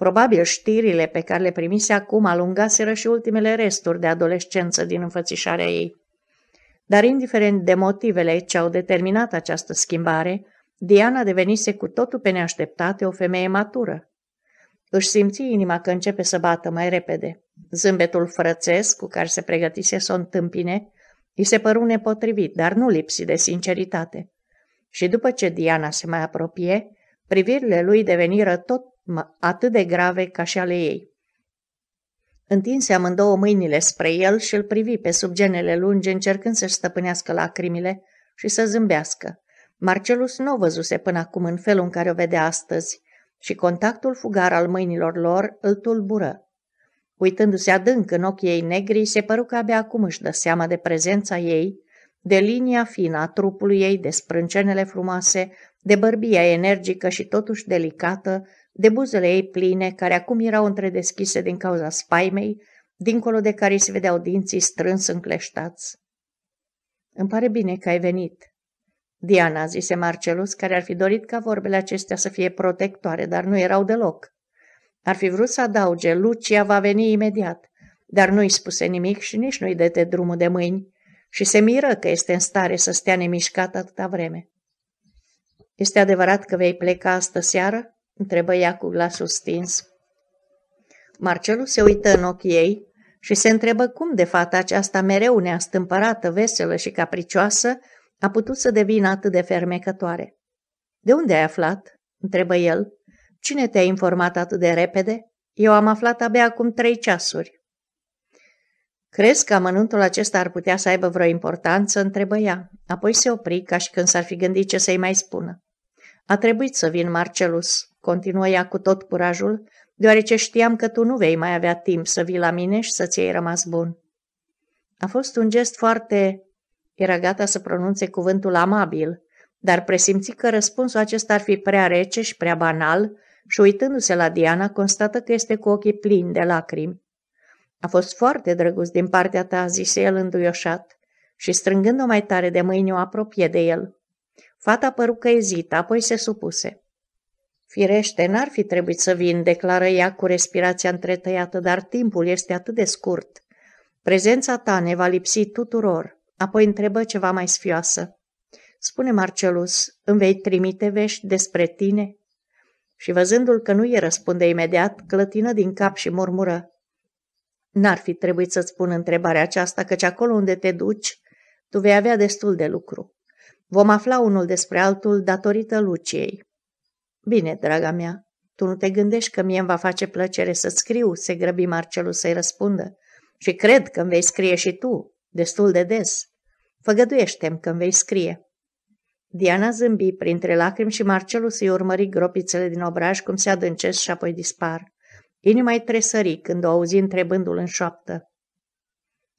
Probabil știrile pe care le primise acum alungaseră și ultimele resturi de adolescență din înfățișarea ei. Dar indiferent de motivele ce au determinat această schimbare, Diana devenise cu totul pe neașteptate o femeie matură. Își simți inima că începe să bată mai repede. Zâmbetul frățesc cu care se pregătise să o întâmpine îi se păru nepotrivit, dar nu lipsi de sinceritate. Și după ce Diana se mai apropie, privirile lui deveniră tot atât de grave ca și ale ei. Întinse amândouă mâinile spre el și îl privi pe subgenele lungi, încercând să-și stăpânească lacrimile și să zâmbească. Marcelus nu o văzuse până acum în felul în care o vedea astăzi și contactul fugar al mâinilor lor îl tulbură. Uitându-se adânc în ochii ei negri, se păru că abia acum își dă seama de prezența ei, de linia fină a trupului ei, de sprâncenele frumoase, de bărbia energică și totuși delicată, de buzele ei pline, care acum erau întredeschise din cauza spaimei, dincolo de care se vedeau dinții strâns încleștați. Îmi pare bine că ai venit. Diana, zise Marcelus, care ar fi dorit ca vorbele acestea să fie protectoare, dar nu erau deloc. Ar fi vrut să adauge, Lucia va veni imediat, dar nu-i spuse nimic și nici nu-i dete drumul de mâini și se miră că este în stare să stea nemișcat atâta vreme. Este adevărat că vei pleca astă seară? întrebă ea cu glasul stins. Marcelu se uită în ochii ei și se întrebă cum de fata aceasta mereu neastâmpărată, veselă și capricioasă a putut să devină atât de fermecătoare. De unde ai aflat?" întrebă el. Cine te-a informat atât de repede? Eu am aflat abia acum trei ceasuri." Crezi că amănuntul acesta ar putea să aibă vreo importanță?" întrebă ea. Apoi se opri ca și când s-ar fi gândit ce să-i mai spună. A trebuit să vin, Marcelus," continuă ea cu tot curajul, deoarece știam că tu nu vei mai avea timp să vii la mine și să-ți ai rămas bun. A fost un gest foarte... Era gata să pronunțe cuvântul amabil, dar presimți că răspunsul acesta ar fi prea rece și prea banal și uitându-se la Diana, constată că este cu ochii plini de lacrimi. A fost foarte drăguț din partea ta, zise el înduioșat și strângând-o mai tare de mâini o apropie de el. Fata păru că ezită, apoi se supuse. Firește, n-ar fi trebuit să vin, declară ea cu respirația întretăiată, dar timpul este atât de scurt. Prezența ta ne va lipsi tuturor. Apoi întrebă ceva mai sfioasă. Spune, Marcelus, îmi vei trimite vești despre tine? Și văzându-l că nu i răspunde imediat, clătină din cap și murmură. N-ar fi trebuit să-ți pun întrebarea aceasta, căci acolo unde te duci, tu vei avea destul de lucru. Vom afla unul despre altul datorită Luciei. Bine, draga mea, tu nu te gândești că mie îmi va face plăcere să scriu, se grăbi Marcelu să-i răspundă. Și cred că îmi vei scrie și tu, destul de des. Făgăduiește-mi că îmi vei scrie. Diana zâmbi printre lacrimi și Marcelu să-i urmări gropițele din obraj cum se adâncesc și apoi dispar. Inima îi tresări când o auzi întrebându-l în șoaptă.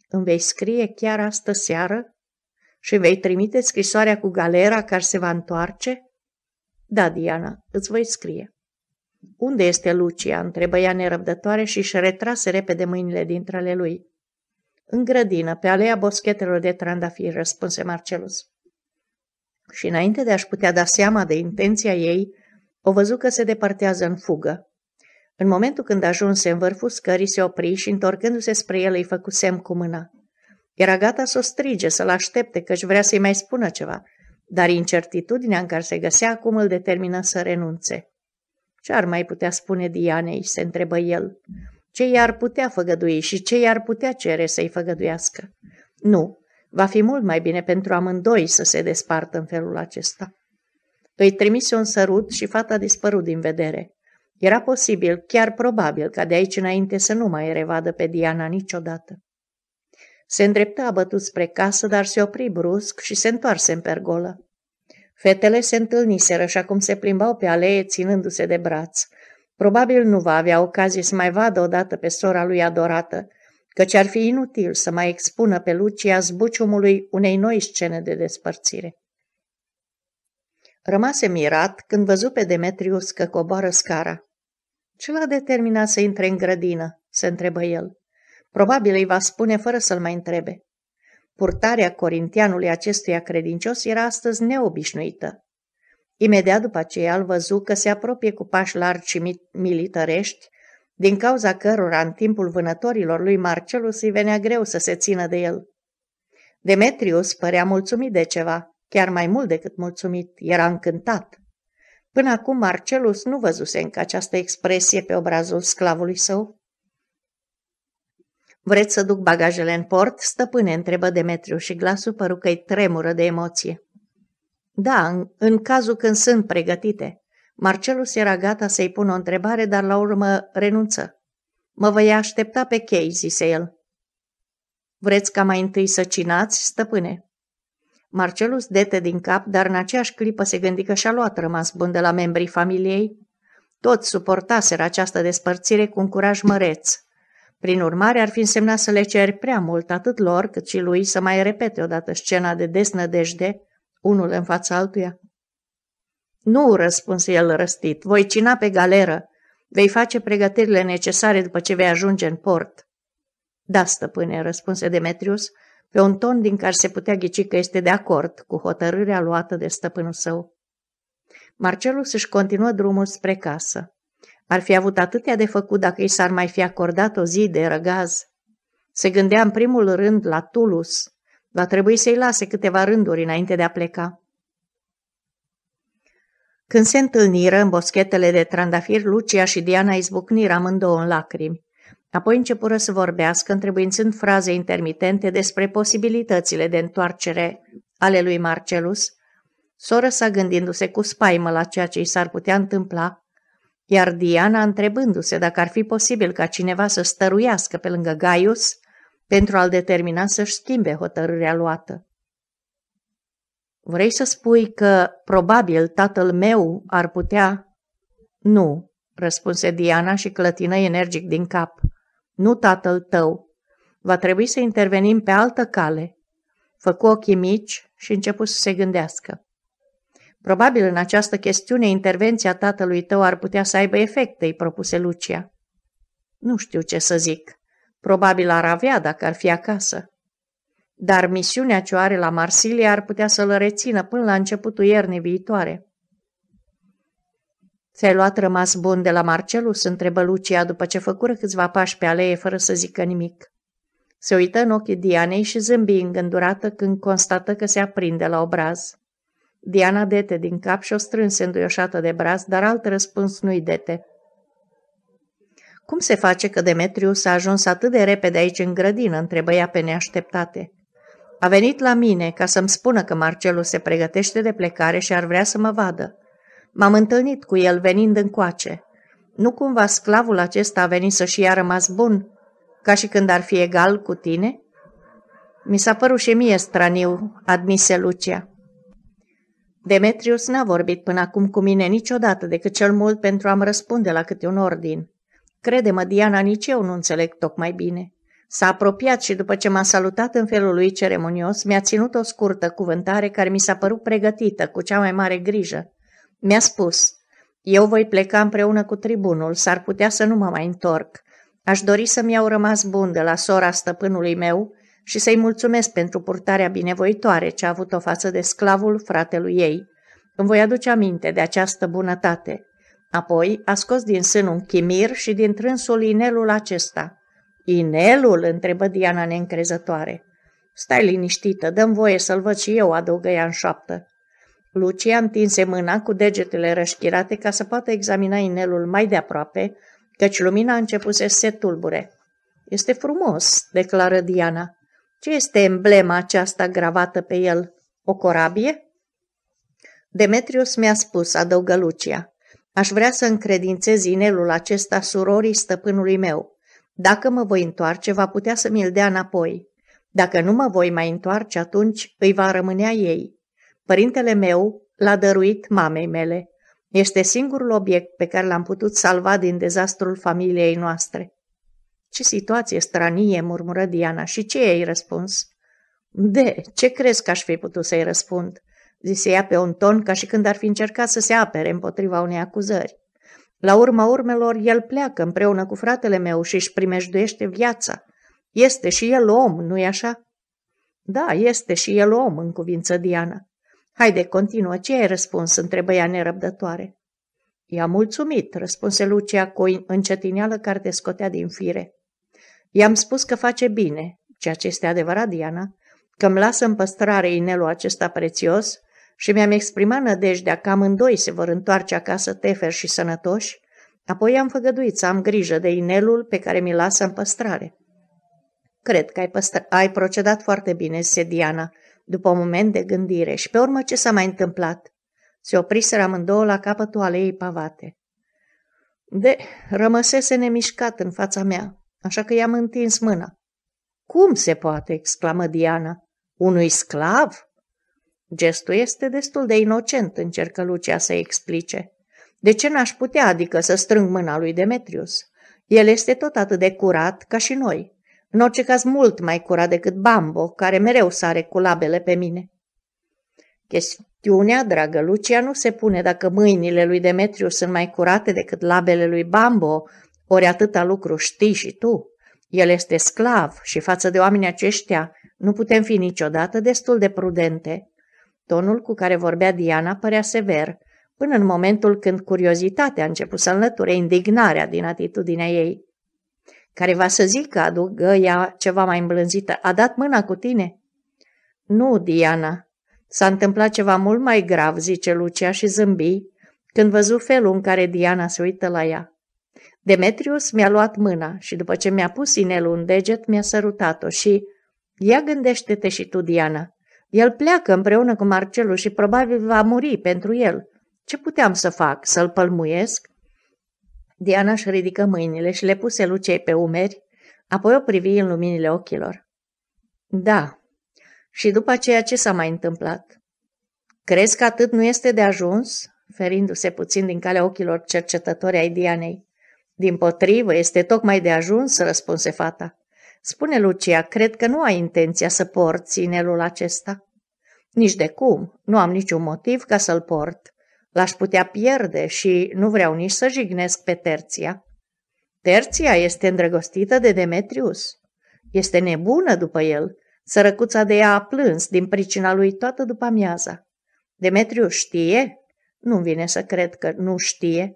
Îmi vei scrie chiar astă seară? Și vei trimite scrisoarea cu galera care se va întoarce? Da, Diana, îți voi scrie. Unde este Lucia? întrebă ea nerăbdătoare și își retrase repede mâinile dintre ale lui. În grădină, pe alea boschetelor de trandafiri, răspunse Marcelus. Și înainte de a-și putea da seama de intenția ei, o văzu că se depărtează în fugă. În momentul când ajunse în vârful scării, se opri și, întorcându-se spre el, îi făcu semn cu mâna. Era gata să o strige, să-l aștepte, că căci vrea să-i mai spună ceva, dar incertitudinea în care se găsea acum îl determină să renunțe. Ce ar mai putea spune Dianei, se întrebă el. Ce i-ar putea făgădui și ce i-ar putea cere să-i făgăduiască? Nu, va fi mult mai bine pentru amândoi să se despartă în felul acesta. Îi trimise un sărut și fata dispărut din vedere. Era posibil, chiar probabil, ca de aici înainte să nu mai revadă pe Diana niciodată. Se îndreptă abătut spre casă, dar se opri brusc și se întoarse în pergolă. Fetele se întâlniseră și acum se plimbau pe alee ținându-se de braț. Probabil nu va avea ocazie să mai vadă odată pe sora lui adorată, căci ar fi inutil să mai expună pe Lucia zbuciumului unei noi scene de despărțire. Rămase mirat când văzu pe Demetrius că coboară scara. Ce l-a determinat să intre în grădină? se întrebă el. Probabil îi va spune fără să-l mai întrebe. Purtarea corintianului acestuia credincios era astăzi neobișnuită. Imediat după aceea îl văzu că se apropie cu pași largi și militărești, din cauza cărora în timpul vânătorilor lui Marcelus îi venea greu să se țină de el. Demetrius părea mulțumit de ceva, chiar mai mult decât mulțumit, era încântat. Până acum Marcelus nu văzuse încă această expresie pe obrazul sclavului său. Vreți să duc bagajele în port? Stăpâne, întrebă Demetriu și glasul păru că tremură de emoție. Da, în, în cazul când sunt pregătite. Marcelus era gata să-i pună o întrebare, dar la urmă renunță. Mă voi aștepta pe chei, zise el. Vreți ca mai întâi să cinați, stăpâne? Marcelus dete din cap, dar în aceeași clipă se gândi că și-a luat rămas bun de la membrii familiei. Toți suportaseră această despărțire cu un curaj măreț, prin urmare, ar fi însemnat să le ceri prea mult atât lor cât și lui să mai repete odată scena de desnădejde, unul în fața altuia. Nu, răspunse el răstit, voi cina pe galeră. Vei face pregătirile necesare după ce vei ajunge în port. Da, stăpâne, răspunse Demetrius, pe un ton din care se putea ghici că este de acord cu hotărârea luată de stăpânul său. Marcelus își continuă drumul spre casă. Ar fi avut atâtea de făcut dacă i s-ar mai fi acordat o zi de răgaz. Se gândea în primul rând la Tulus. Va trebui să-i lase câteva rânduri înainte de a pleca. Când se întâlniră în boschetele de trandafir, Lucia și Diana izbucniră amândouă în lacrimi. Apoi începură să vorbească, întrebuințând fraze intermitente despre posibilitățile de întoarcere ale lui Marcelus, soră sa gândindu-se cu spaimă la ceea ce i s-ar putea întâmpla iar Diana, întrebându-se dacă ar fi posibil ca cineva să stăruiască pe lângă Gaius pentru a-l determina să-și schimbe hotărârea luată. Vrei să spui că probabil tatăl meu ar putea? Nu, răspunse Diana și clătină energic din cap. Nu tatăl tău. Va trebui să intervenim pe altă cale. Făcu ochii mici și începu să se gândească. Probabil în această chestiune intervenția tatălui tău ar putea să aibă efecte, îi propuse Lucia. Nu știu ce să zic. Probabil ar avea dacă ar fi acasă. Dar misiunea ce o are la Marsilia ar putea să-l rețină până la începutul iernii viitoare. Ți-ai luat rămas bun de la Marcelus? întrebă Lucia după ce făcură câțiva pași pe alee fără să zică nimic. Se uită în ochii Dianei și zâmbi îngândurată când constată că se aprinde la obraz. Diana dete din cap și o strânse înduioșată de braț, dar alt răspuns nu-i dete. Cum se face că Demetrius s-a ajuns atât de repede aici în grădină?" întrebă ea pe neașteptate. A venit la mine ca să-mi spună că Marcelu se pregătește de plecare și ar vrea să mă vadă. M-am întâlnit cu el venind coace. Nu cumva sclavul acesta a venit să-și ia rămas bun, ca și când ar fi egal cu tine?" Mi s-a părut și mie straniu, admise Lucia. Demetrius n-a vorbit până acum cu mine niciodată decât cel mult pentru a-mi răspunde la câte un ordin. Crede-mă, Diana, nici eu nu înțeleg tocmai bine. S-a apropiat și după ce m-a salutat în felul lui ceremonios, mi-a ținut o scurtă cuvântare care mi s-a părut pregătită cu cea mai mare grijă. Mi-a spus, eu voi pleca împreună cu tribunul, s-ar putea să nu mă mai întorc. Aș dori să-mi iau rămas bun de la sora stăpânului meu, și să-i mulțumesc pentru purtarea binevoitoare ce a avut-o față de sclavul fratelui ei. Îmi voi aduce aminte de această bunătate. Apoi a scos din sân un chimir și din trânsul inelul acesta. Inelul? întrebă Diana neîncrezătoare. Stai liniștită, dăm voie să-l văd și eu, adăugă ea în șoaptă. Lucia întinse mâna cu degetele rășchirate ca să poată examina inelul mai de aproape, căci lumina începuse să se tulbure. Este frumos, declară Diana. Ce este emblema aceasta gravată pe el? O corabie? Demetrios mi-a spus, adăugă Lucia. Aș vrea să încredințez inelul acesta surorii stăpânului meu. Dacă mă voi întoarce, va putea să mi-l dea înapoi. Dacă nu mă voi mai întoarce, atunci îi va rămânea ei. Părintele meu l-a dăruit mamei mele. Este singurul obiect pe care l-am putut salva din dezastrul familiei noastre. Ce situație stranie, murmură Diana. Și ce ai răspuns? De, ce crezi că aș fi putut să-i răspund? Zise ea pe un ton ca și când ar fi încercat să se apere împotriva unei acuzări. La urma urmelor, el pleacă împreună cu fratele meu și își primejduiește viața. Este și el om, nu-i așa? Da, este și el om, în cuvință Diana. Haide, continuă, ce ai răspuns? întrebă ea nerăbdătoare. I-a mulțumit, răspunse Lucia cu o încetineală care te scotea din fire. I-am spus că face bine, ceea ce este adevărat, Diana, că îmi lasă în păstrare inelul acesta prețios și mi-am exprimat nădejdea că amândoi se vor întoarce acasă teferi și sănătoși, apoi am făgăduit să am grijă de inelul pe care mi-l lasă în păstrare. Cred că ai, păstr- ai procedat foarte bine, se Diana, după un moment de gândire. Și pe urmă ce s-a mai întâmplat? Se opriseră amândouă la capătul aleei pavate. De, rămăsese nemișcat în fața mea, așa că i-am întins mâna. Cum se poate?" exclamă Diana. Unui sclav?" Gestul este destul de inocent, încercă Lucia să explice. De ce n-aș putea, adică, să strâng mâna lui Demetrius? El este tot atât de curat ca și noi. În orice caz mult mai curat decât Bambo, care mereu sare cu labele pe mine. Chestiunea, dragă Lucia, nu se pune dacă mâinile lui Demetrius sunt mai curate decât labele lui Bambo ori atâta lucru știi și tu. El este sclav și față de oamenii aceștia nu putem fi niciodată destul de prudente. Tonul cu care vorbea Diana părea sever, până în momentul când curiozitatea a început să înlăture indignarea din atitudinea ei. Care va să zică, adugă ea ceva mai îmblânzită, a dat mâna cu tine? Nu, Diana. S-a întâmplat ceva mult mai grav, zice Lucia și zâmbi, când văzu felul în care Diana se uită la ea. Demetrius mi-a luat mâna și după ce mi-a pus inelul în deget, mi-a sărutat-o și... Ia gândește-te și tu, Diana. El pleacă împreună cu Marcelu și probabil va muri pentru el. Ce puteam să fac? Să-l pălmuiesc? Diana își ridică mâinile și le puse Lucei pe umeri, apoi o privi în luminile ochilor. Da. Și după aceea ce s-a mai întâmplat? Crezi că atât nu este de ajuns? Ferindu-se puțin din calea ochilor cercetători ai Dianei. Din potrivă, este tocmai de ajuns, răspunse fata. Spune, Lucia, cred că nu ai intenția să porți inelul acesta. Nici de cum, nu am niciun motiv ca să-l port. L-aș putea pierde și nu vreau nici să jignesc pe Terția. Terția este îndrăgostită de Demetrius. Este nebună după el. Sărăcuța de ea a plâns din pricina lui toată după amiaza. Demetrius știe? Nu vine să cred că nu știe.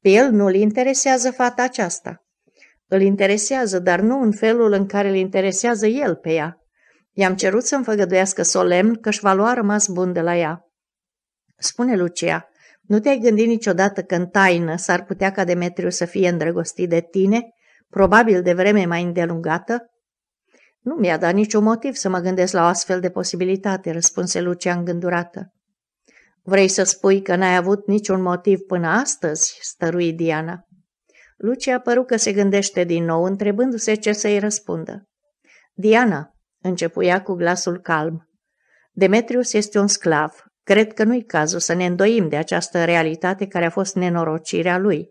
Pe el nu-l interesează fata aceasta. Îl interesează, dar nu în felul în care îl interesează el pe ea. I-am cerut să-mi făgăduiască solemn că își va lua rămas bun de la ea. Spune Lucia, nu te-ai gândit niciodată că în taină s-ar putea ca Demetriu să fie îndrăgostit de tine, probabil de vreme mai îndelungată? Nu mi-a dat niciun motiv să mă gândesc la o astfel de posibilitate, răspunse Lucia îngândurată. Vrei să spui că n-ai avut niciun motiv până astăzi?" stărui Diana. Lucia păru că se gândește din nou, întrebându-se ce să-i răspundă. Diana, începuia cu glasul calm, Demetrius este un sclav. Cred că nu-i cazul să ne îndoim de această realitate care a fost nenorocirea lui.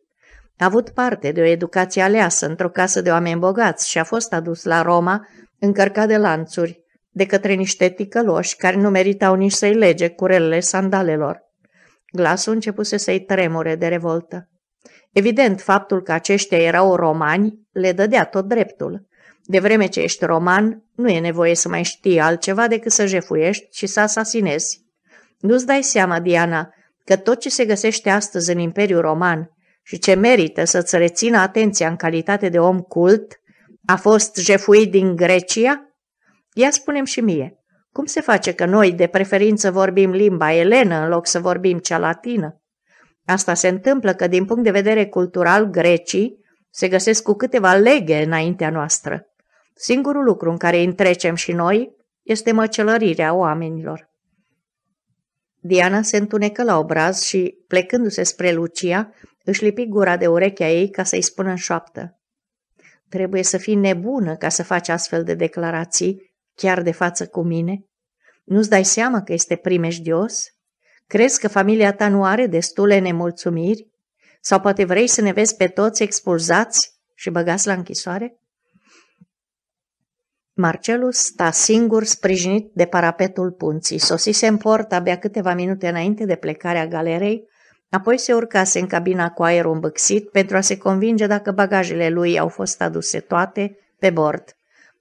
A avut parte de o educație aleasă într-o casă de oameni bogați și a fost adus la Roma încărcat de lanțuri, de către niște ticăloși care nu meritau nici să-i lege curelele sandalelor. Glasul începuse să-i tremure de revoltă. Evident, faptul că aceștia erau romani le dădea tot dreptul. De vreme ce ești roman, nu e nevoie să mai știi altceva decât să jefuiești și să asasinezi. Nu-ți dai seama, Diana, că tot ce se găsește astăzi în Imperiul Roman și ce merită să-ți rețină atenția în calitate de om cult a fost jefuit din Grecia? Ia spunem și mie, cum se face că noi de preferință vorbim limba elenă în loc să vorbim cea latină? Asta se întâmplă că din punct de vedere cultural grecii se găsesc cu câteva leghe înaintea noastră. Singurul lucru în care îi întrecem și noi este măcelărirea oamenilor. Diana se întunecă la obraz și, plecându-se spre Lucia, își lipi gura de urechea ei ca să-i spună în șoaptă. Trebuie să fii nebună ca să faci astfel de declarații chiar de față cu mine? Nu-ți dai seama că este primejdios? Crezi că familia ta nu are destule nemulțumiri? Sau poate vrei să ne vezi pe toți expulzați și băgați la închisoare? Marcelus sta singur sprijinit de parapetul punții. Sosise în port abia câteva minute înainte de plecarea galerei, apoi se urcase în cabina cu aerul îmbâxit pentru a se convinge dacă bagajele lui au fost aduse toate pe bord.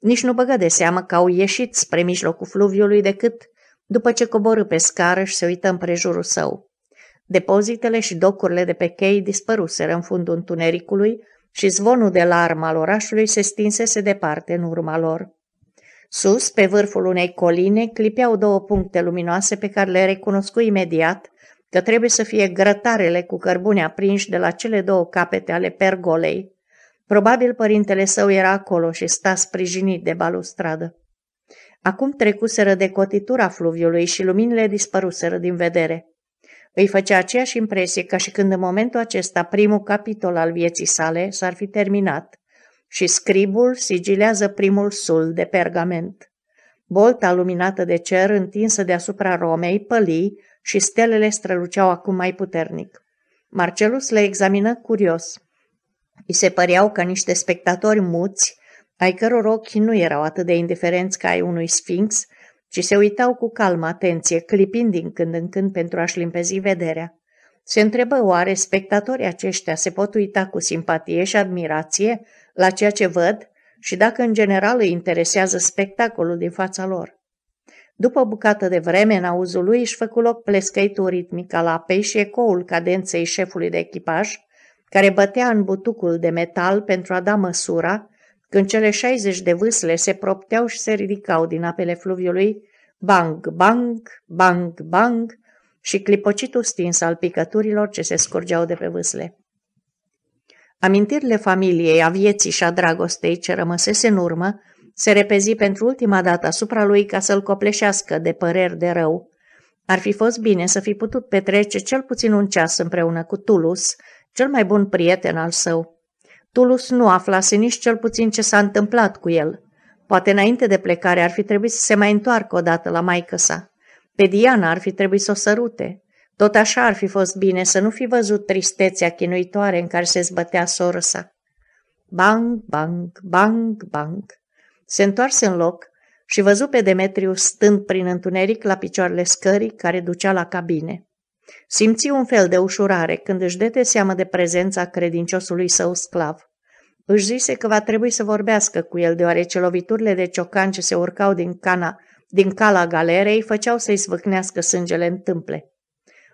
Nici nu băgă de seamă că au ieșit spre mijlocul fluviului decât după ce coborâ pe scară și se uită împrejurul său. Depozitele și docurile de pe chei dispăruseră în fundul întunericului și zvonul de larmă al orașului se stinsese departe în urma lor. Sus, pe vârful unei coline, clipeau două puncte luminoase pe care le recunoscu imediat că trebuie să fie grătarele cu cărbune aprinși de la cele două capete ale pergolei. Probabil părintele său era acolo și sta sprijinit de balustradă. Acum trecuseră de cotitura fluviului și luminile dispăruseră din vedere. Îi făcea aceeași impresie ca și când în momentul acesta primul capitol al vieții sale s-ar fi terminat și scribul sigilează primul sul de pergament. Bolta luminată de cer întinsă deasupra Romei păli și stelele străluceau acum mai puternic. Marcelus le examină curios. Îi se păreau ca niște spectatori muți, ai căror ochi nu erau atât de indiferenți ca ai unui sfinx, ci se uitau cu calmă atenție, clipind din când în când pentru a-și limpezi vederea. Se întrebă oare spectatorii aceștia se pot uita cu simpatie și admirație la ceea ce văd și dacă în general îi interesează spectacolul din fața lor. După o bucată de vreme, în auzul lui își făcu loc plescăitul ritmic al apei și ecoul cadenței șefului de echipaj, care bătea în butucul de metal pentru a da măsura, când cele 60 de vâsle se propteau și se ridicau din apele fluviului, bang, bang, bang, bang, și clipocitul stins al picăturilor ce se scurgeau de pe vâsle. Amintirile familiei, a vieții și a dragostei ce rămăsese în urmă, se repezi pentru ultima dată asupra lui ca să-l copleșească de păreri de rău. Ar fi fost bine să fi putut petrece cel puțin un ceas împreună cu Tulus, cel mai bun prieten al său. Tulus nu aflase nici cel puțin ce s-a întâmplat cu el. Poate înainte de plecare ar fi trebuit să se mai întoarcă odată la maică sa. Pe Diana ar fi trebuit să o sărute. Tot așa ar fi fost bine să nu fi văzut tristețea chinuitoare în care se zbătea soră sa. Bang, bang, bang, bang. Se întoarse în loc și văzu pe Demetriu stând prin întuneric la picioarele scării care ducea la cabine. Simți un fel de ușurare când își dete seamă de prezența credinciosului său sclav. Își zise că va trebui să vorbească cu el, deoarece loviturile de ciocan ce se urcau din, cana, din cala galerei făceau să-i svâcnească sângele în tâmple.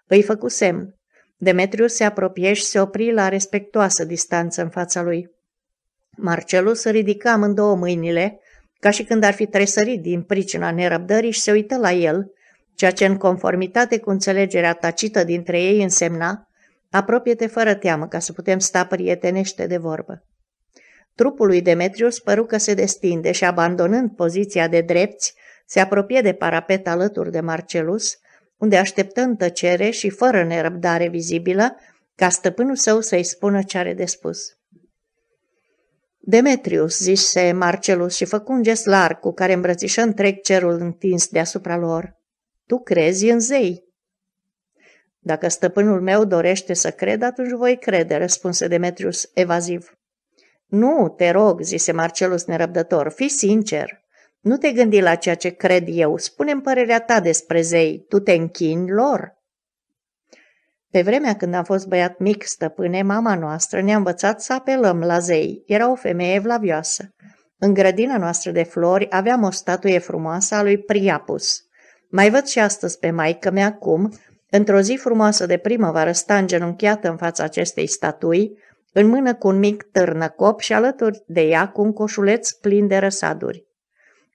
Îi făcu semn. Demetriu se apropie și se opri la respectoasă distanță în fața lui. Marcelus se ridica în două mâinile, ca și când ar fi tresărit din pricina nerăbdării și se uită la el, ceea ce în conformitate cu înțelegerea tacită dintre ei însemna apropie-te fără teamă ca să putem sta prietenește de vorbă. Trupul lui Demetrius păru că se destinde și, abandonând poziția de drepți, se apropie de parapet alături de Marcelus, unde așteptă în tăcere și fără nerăbdare vizibilă ca stăpânul său să-i spună ce are de spus. Demetrius, zise Marcelus și făcu un gest larg cu care îmbrățișă întreg cerul întins deasupra lor. Tu crezi în zei. Dacă stăpânul meu dorește să cred, atunci voi crede, răspunse Demetrius evaziv. Nu, te rog, zise Marcelus nerăbdător, fii sincer. Nu te gândi la ceea ce cred eu, spune-mi părerea ta despre zei, tu te închini lor. Pe vremea când am fost băiat mic, stăpâne, mama noastră ne-a învățat să apelăm la zei. Era o femeie evlavioasă. În grădina noastră de flori aveam o statuie frumoasă a lui Priapus. Mai văd și astăzi pe maică mea cum, într-o zi frumoasă de primăvară, sta îngenunchiată în fața acestei statui, în mână cu un mic târnăcop și alături de ea cu un coșuleț plin de răsaduri.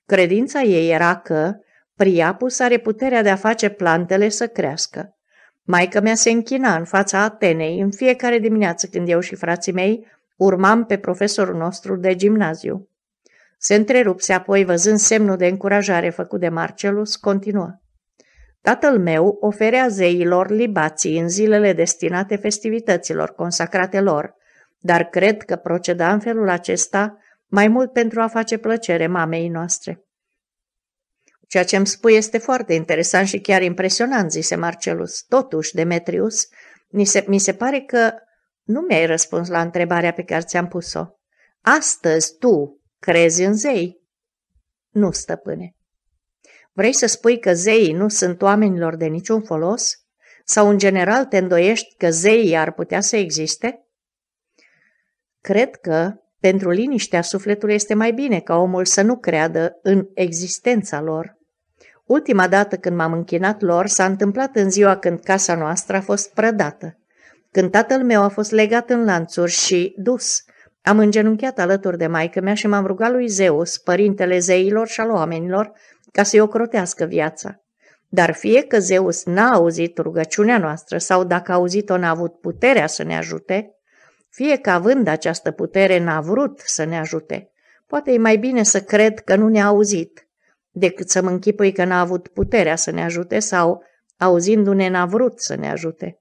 Credința ei era că Priapus are puterea de a face plantele să crească. Maica mea se închina în fața Atenei în fiecare dimineață când eu și frații mei urmam pe profesorul nostru de gimnaziu. Se întrerupse apoi, văzând semnul de încurajare făcut de Marcelus, continuă. Tatăl meu oferea zeilor libații în zilele destinate festivităților consacrate lor, dar cred că proceda în felul acesta mai mult pentru a face plăcere mamei noastre. Ceea ce îmi spui este foarte interesant și chiar impresionant, zise Marcelus. Totuși, Demetrius, mi se, mi se pare că nu mi-ai răspuns la întrebarea pe care ți-am pus-o. Astăzi tu Crezi în zei? Nu, stăpâne. Vrei să spui că zeii nu sunt oamenilor de niciun folos? Sau în general te îndoiești că zeii ar putea să existe? Cred că pentru liniștea sufletului este mai bine ca omul să nu creadă în existența lor. Ultima dată când m-am închinat lor s-a întâmplat în ziua când casa noastră a fost prădată, când tatăl meu a fost legat în lanțuri și dus – am îngenunchiat alături de maică mea și m-am rugat lui Zeus, părintele zeilor și al oamenilor, ca să-i ocrotească viața. Dar fie că Zeus n-a auzit rugăciunea noastră sau dacă a auzit-o n-a avut puterea să ne ajute, fie că având această putere n-a vrut să ne ajute, poate e mai bine să cred că nu ne-a auzit, decât să mă închipui că n-a avut puterea să ne ajute sau, auzindu-ne, n-a vrut să ne ajute.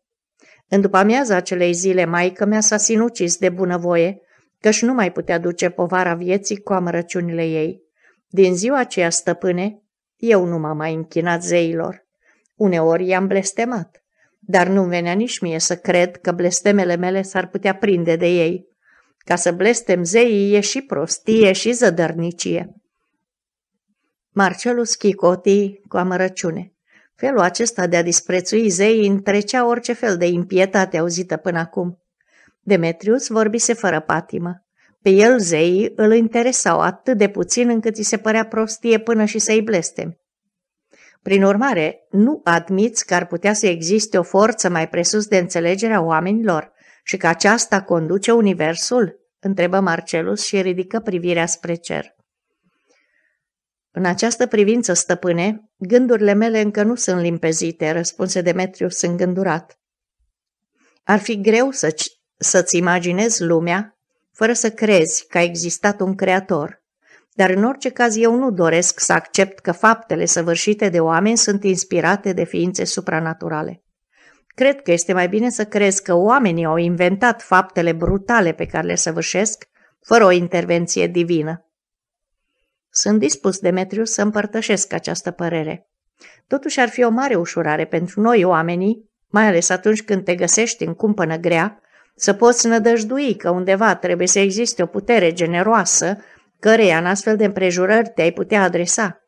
În după amiaza acelei zile, maică mea s-a sinucis de bunăvoie căci nu mai putea duce povara vieții cu amărăciunile ei. Din ziua aceea, stăpâne, eu nu m-am mai închinat zeilor. Uneori i-am blestemat, dar nu venea nici mie să cred că blestemele mele s-ar putea prinde de ei. Ca să blestem zeii e și prostie și zădărnicie. Marcelus Chicoti cu amărăciune. Felul acesta de a disprețui zeii întrecea orice fel de impietate auzită până acum. Demetrius vorbise fără patimă. Pe el zeii îl interesau atât de puțin încât îi se părea prostie până și să-i blestem. Prin urmare, nu admiți că ar putea să existe o forță mai presus de înțelegerea oamenilor și că aceasta conduce universul? întrebă Marcelus și ridică privirea spre cer. În această privință, stăpâne, gândurile mele încă nu sunt limpezite, răspunse Demetrius îngândurat. Ar fi greu să să-ți imaginezi lumea fără să crezi că a existat un creator. Dar în orice caz eu nu doresc să accept că faptele săvârșite de oameni sunt inspirate de ființe supranaturale. Cred că este mai bine să crezi că oamenii au inventat faptele brutale pe care le săvârșesc fără o intervenție divină. Sunt dispus, Demetriu, să împărtășesc această părere. Totuși ar fi o mare ușurare pentru noi oamenii, mai ales atunci când te găsești în cumpănă grea, să poți nădăjdui că undeva trebuie să existe o putere generoasă căreia în astfel de împrejurări te-ai putea adresa.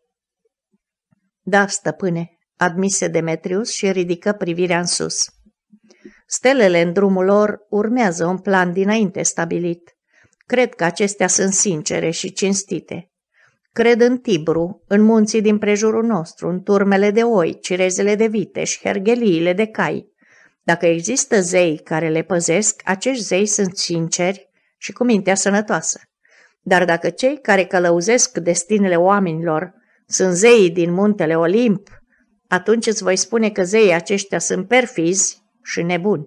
Da, stăpâne, admise Demetrius și ridică privirea în sus. Stelele în drumul lor urmează un plan dinainte stabilit. Cred că acestea sunt sincere și cinstite. Cred în Tibru, în munții din prejurul nostru, în turmele de oi, cirezele de vite și hergheliile de cai. Dacă există zei care le păzesc, acești zei sunt sinceri și cu mintea sănătoasă. Dar dacă cei care călăuzesc destinele oamenilor sunt zeii din muntele Olimp, atunci îți voi spune că zeii aceștia sunt perfizi și nebuni.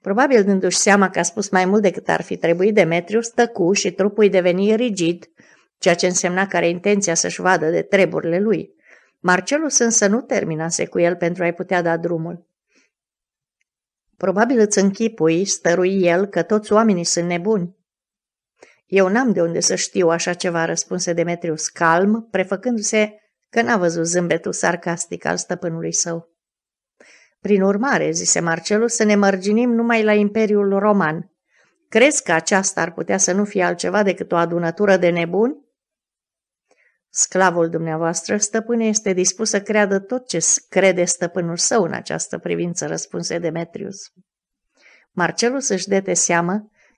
Probabil dându-și seama că a spus mai mult decât ar fi trebuit Demetriu, stăcu și trupul îi deveni rigid, ceea ce însemna că are intenția să-și vadă de treburile lui. Marcelus însă nu terminase cu el pentru a-i putea da drumul. Probabil îți închipui, stărui el, că toți oamenii sunt nebuni. Eu n-am de unde să știu așa ceva, răspunse Demetrius calm, prefăcându-se că n-a văzut zâmbetul sarcastic al stăpânului său. Prin urmare, zise Marcelus, să ne mărginim numai la Imperiul Roman. Crezi că aceasta ar putea să nu fie altceva decât o adunătură de nebuni? Sclavul dumneavoastră, stăpâne, este dispus să creadă tot ce crede stăpânul său în această privință, răspunse Demetrius. Marcelus își dete seamă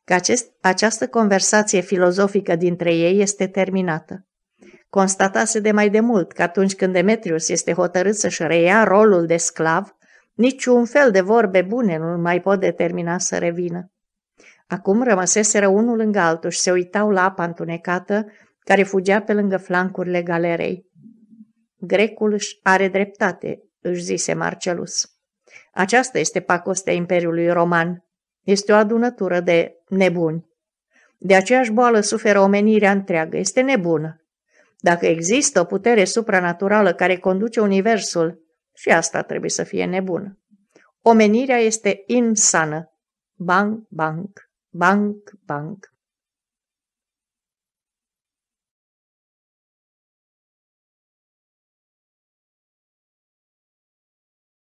că acest, această conversație filozofică dintre ei este terminată. Constatase de mai demult că atunci când Demetrius este hotărât să-și reia rolul de sclav, niciun fel de vorbe bune nu mai pot determina să revină. Acum rămăseseră unul lângă altul și se uitau la apa întunecată, care fugea pe lângă flancurile galerei. Grecul își are dreptate, își zise Marcelus. Aceasta este pacostea Imperiului Roman. Este o adunătură de nebuni. De aceeași boală suferă omenirea întreagă. Este nebună. Dacă există o putere supranaturală care conduce universul, și asta trebuie să fie nebună. Omenirea este insană. Bang, bang, bang, bang.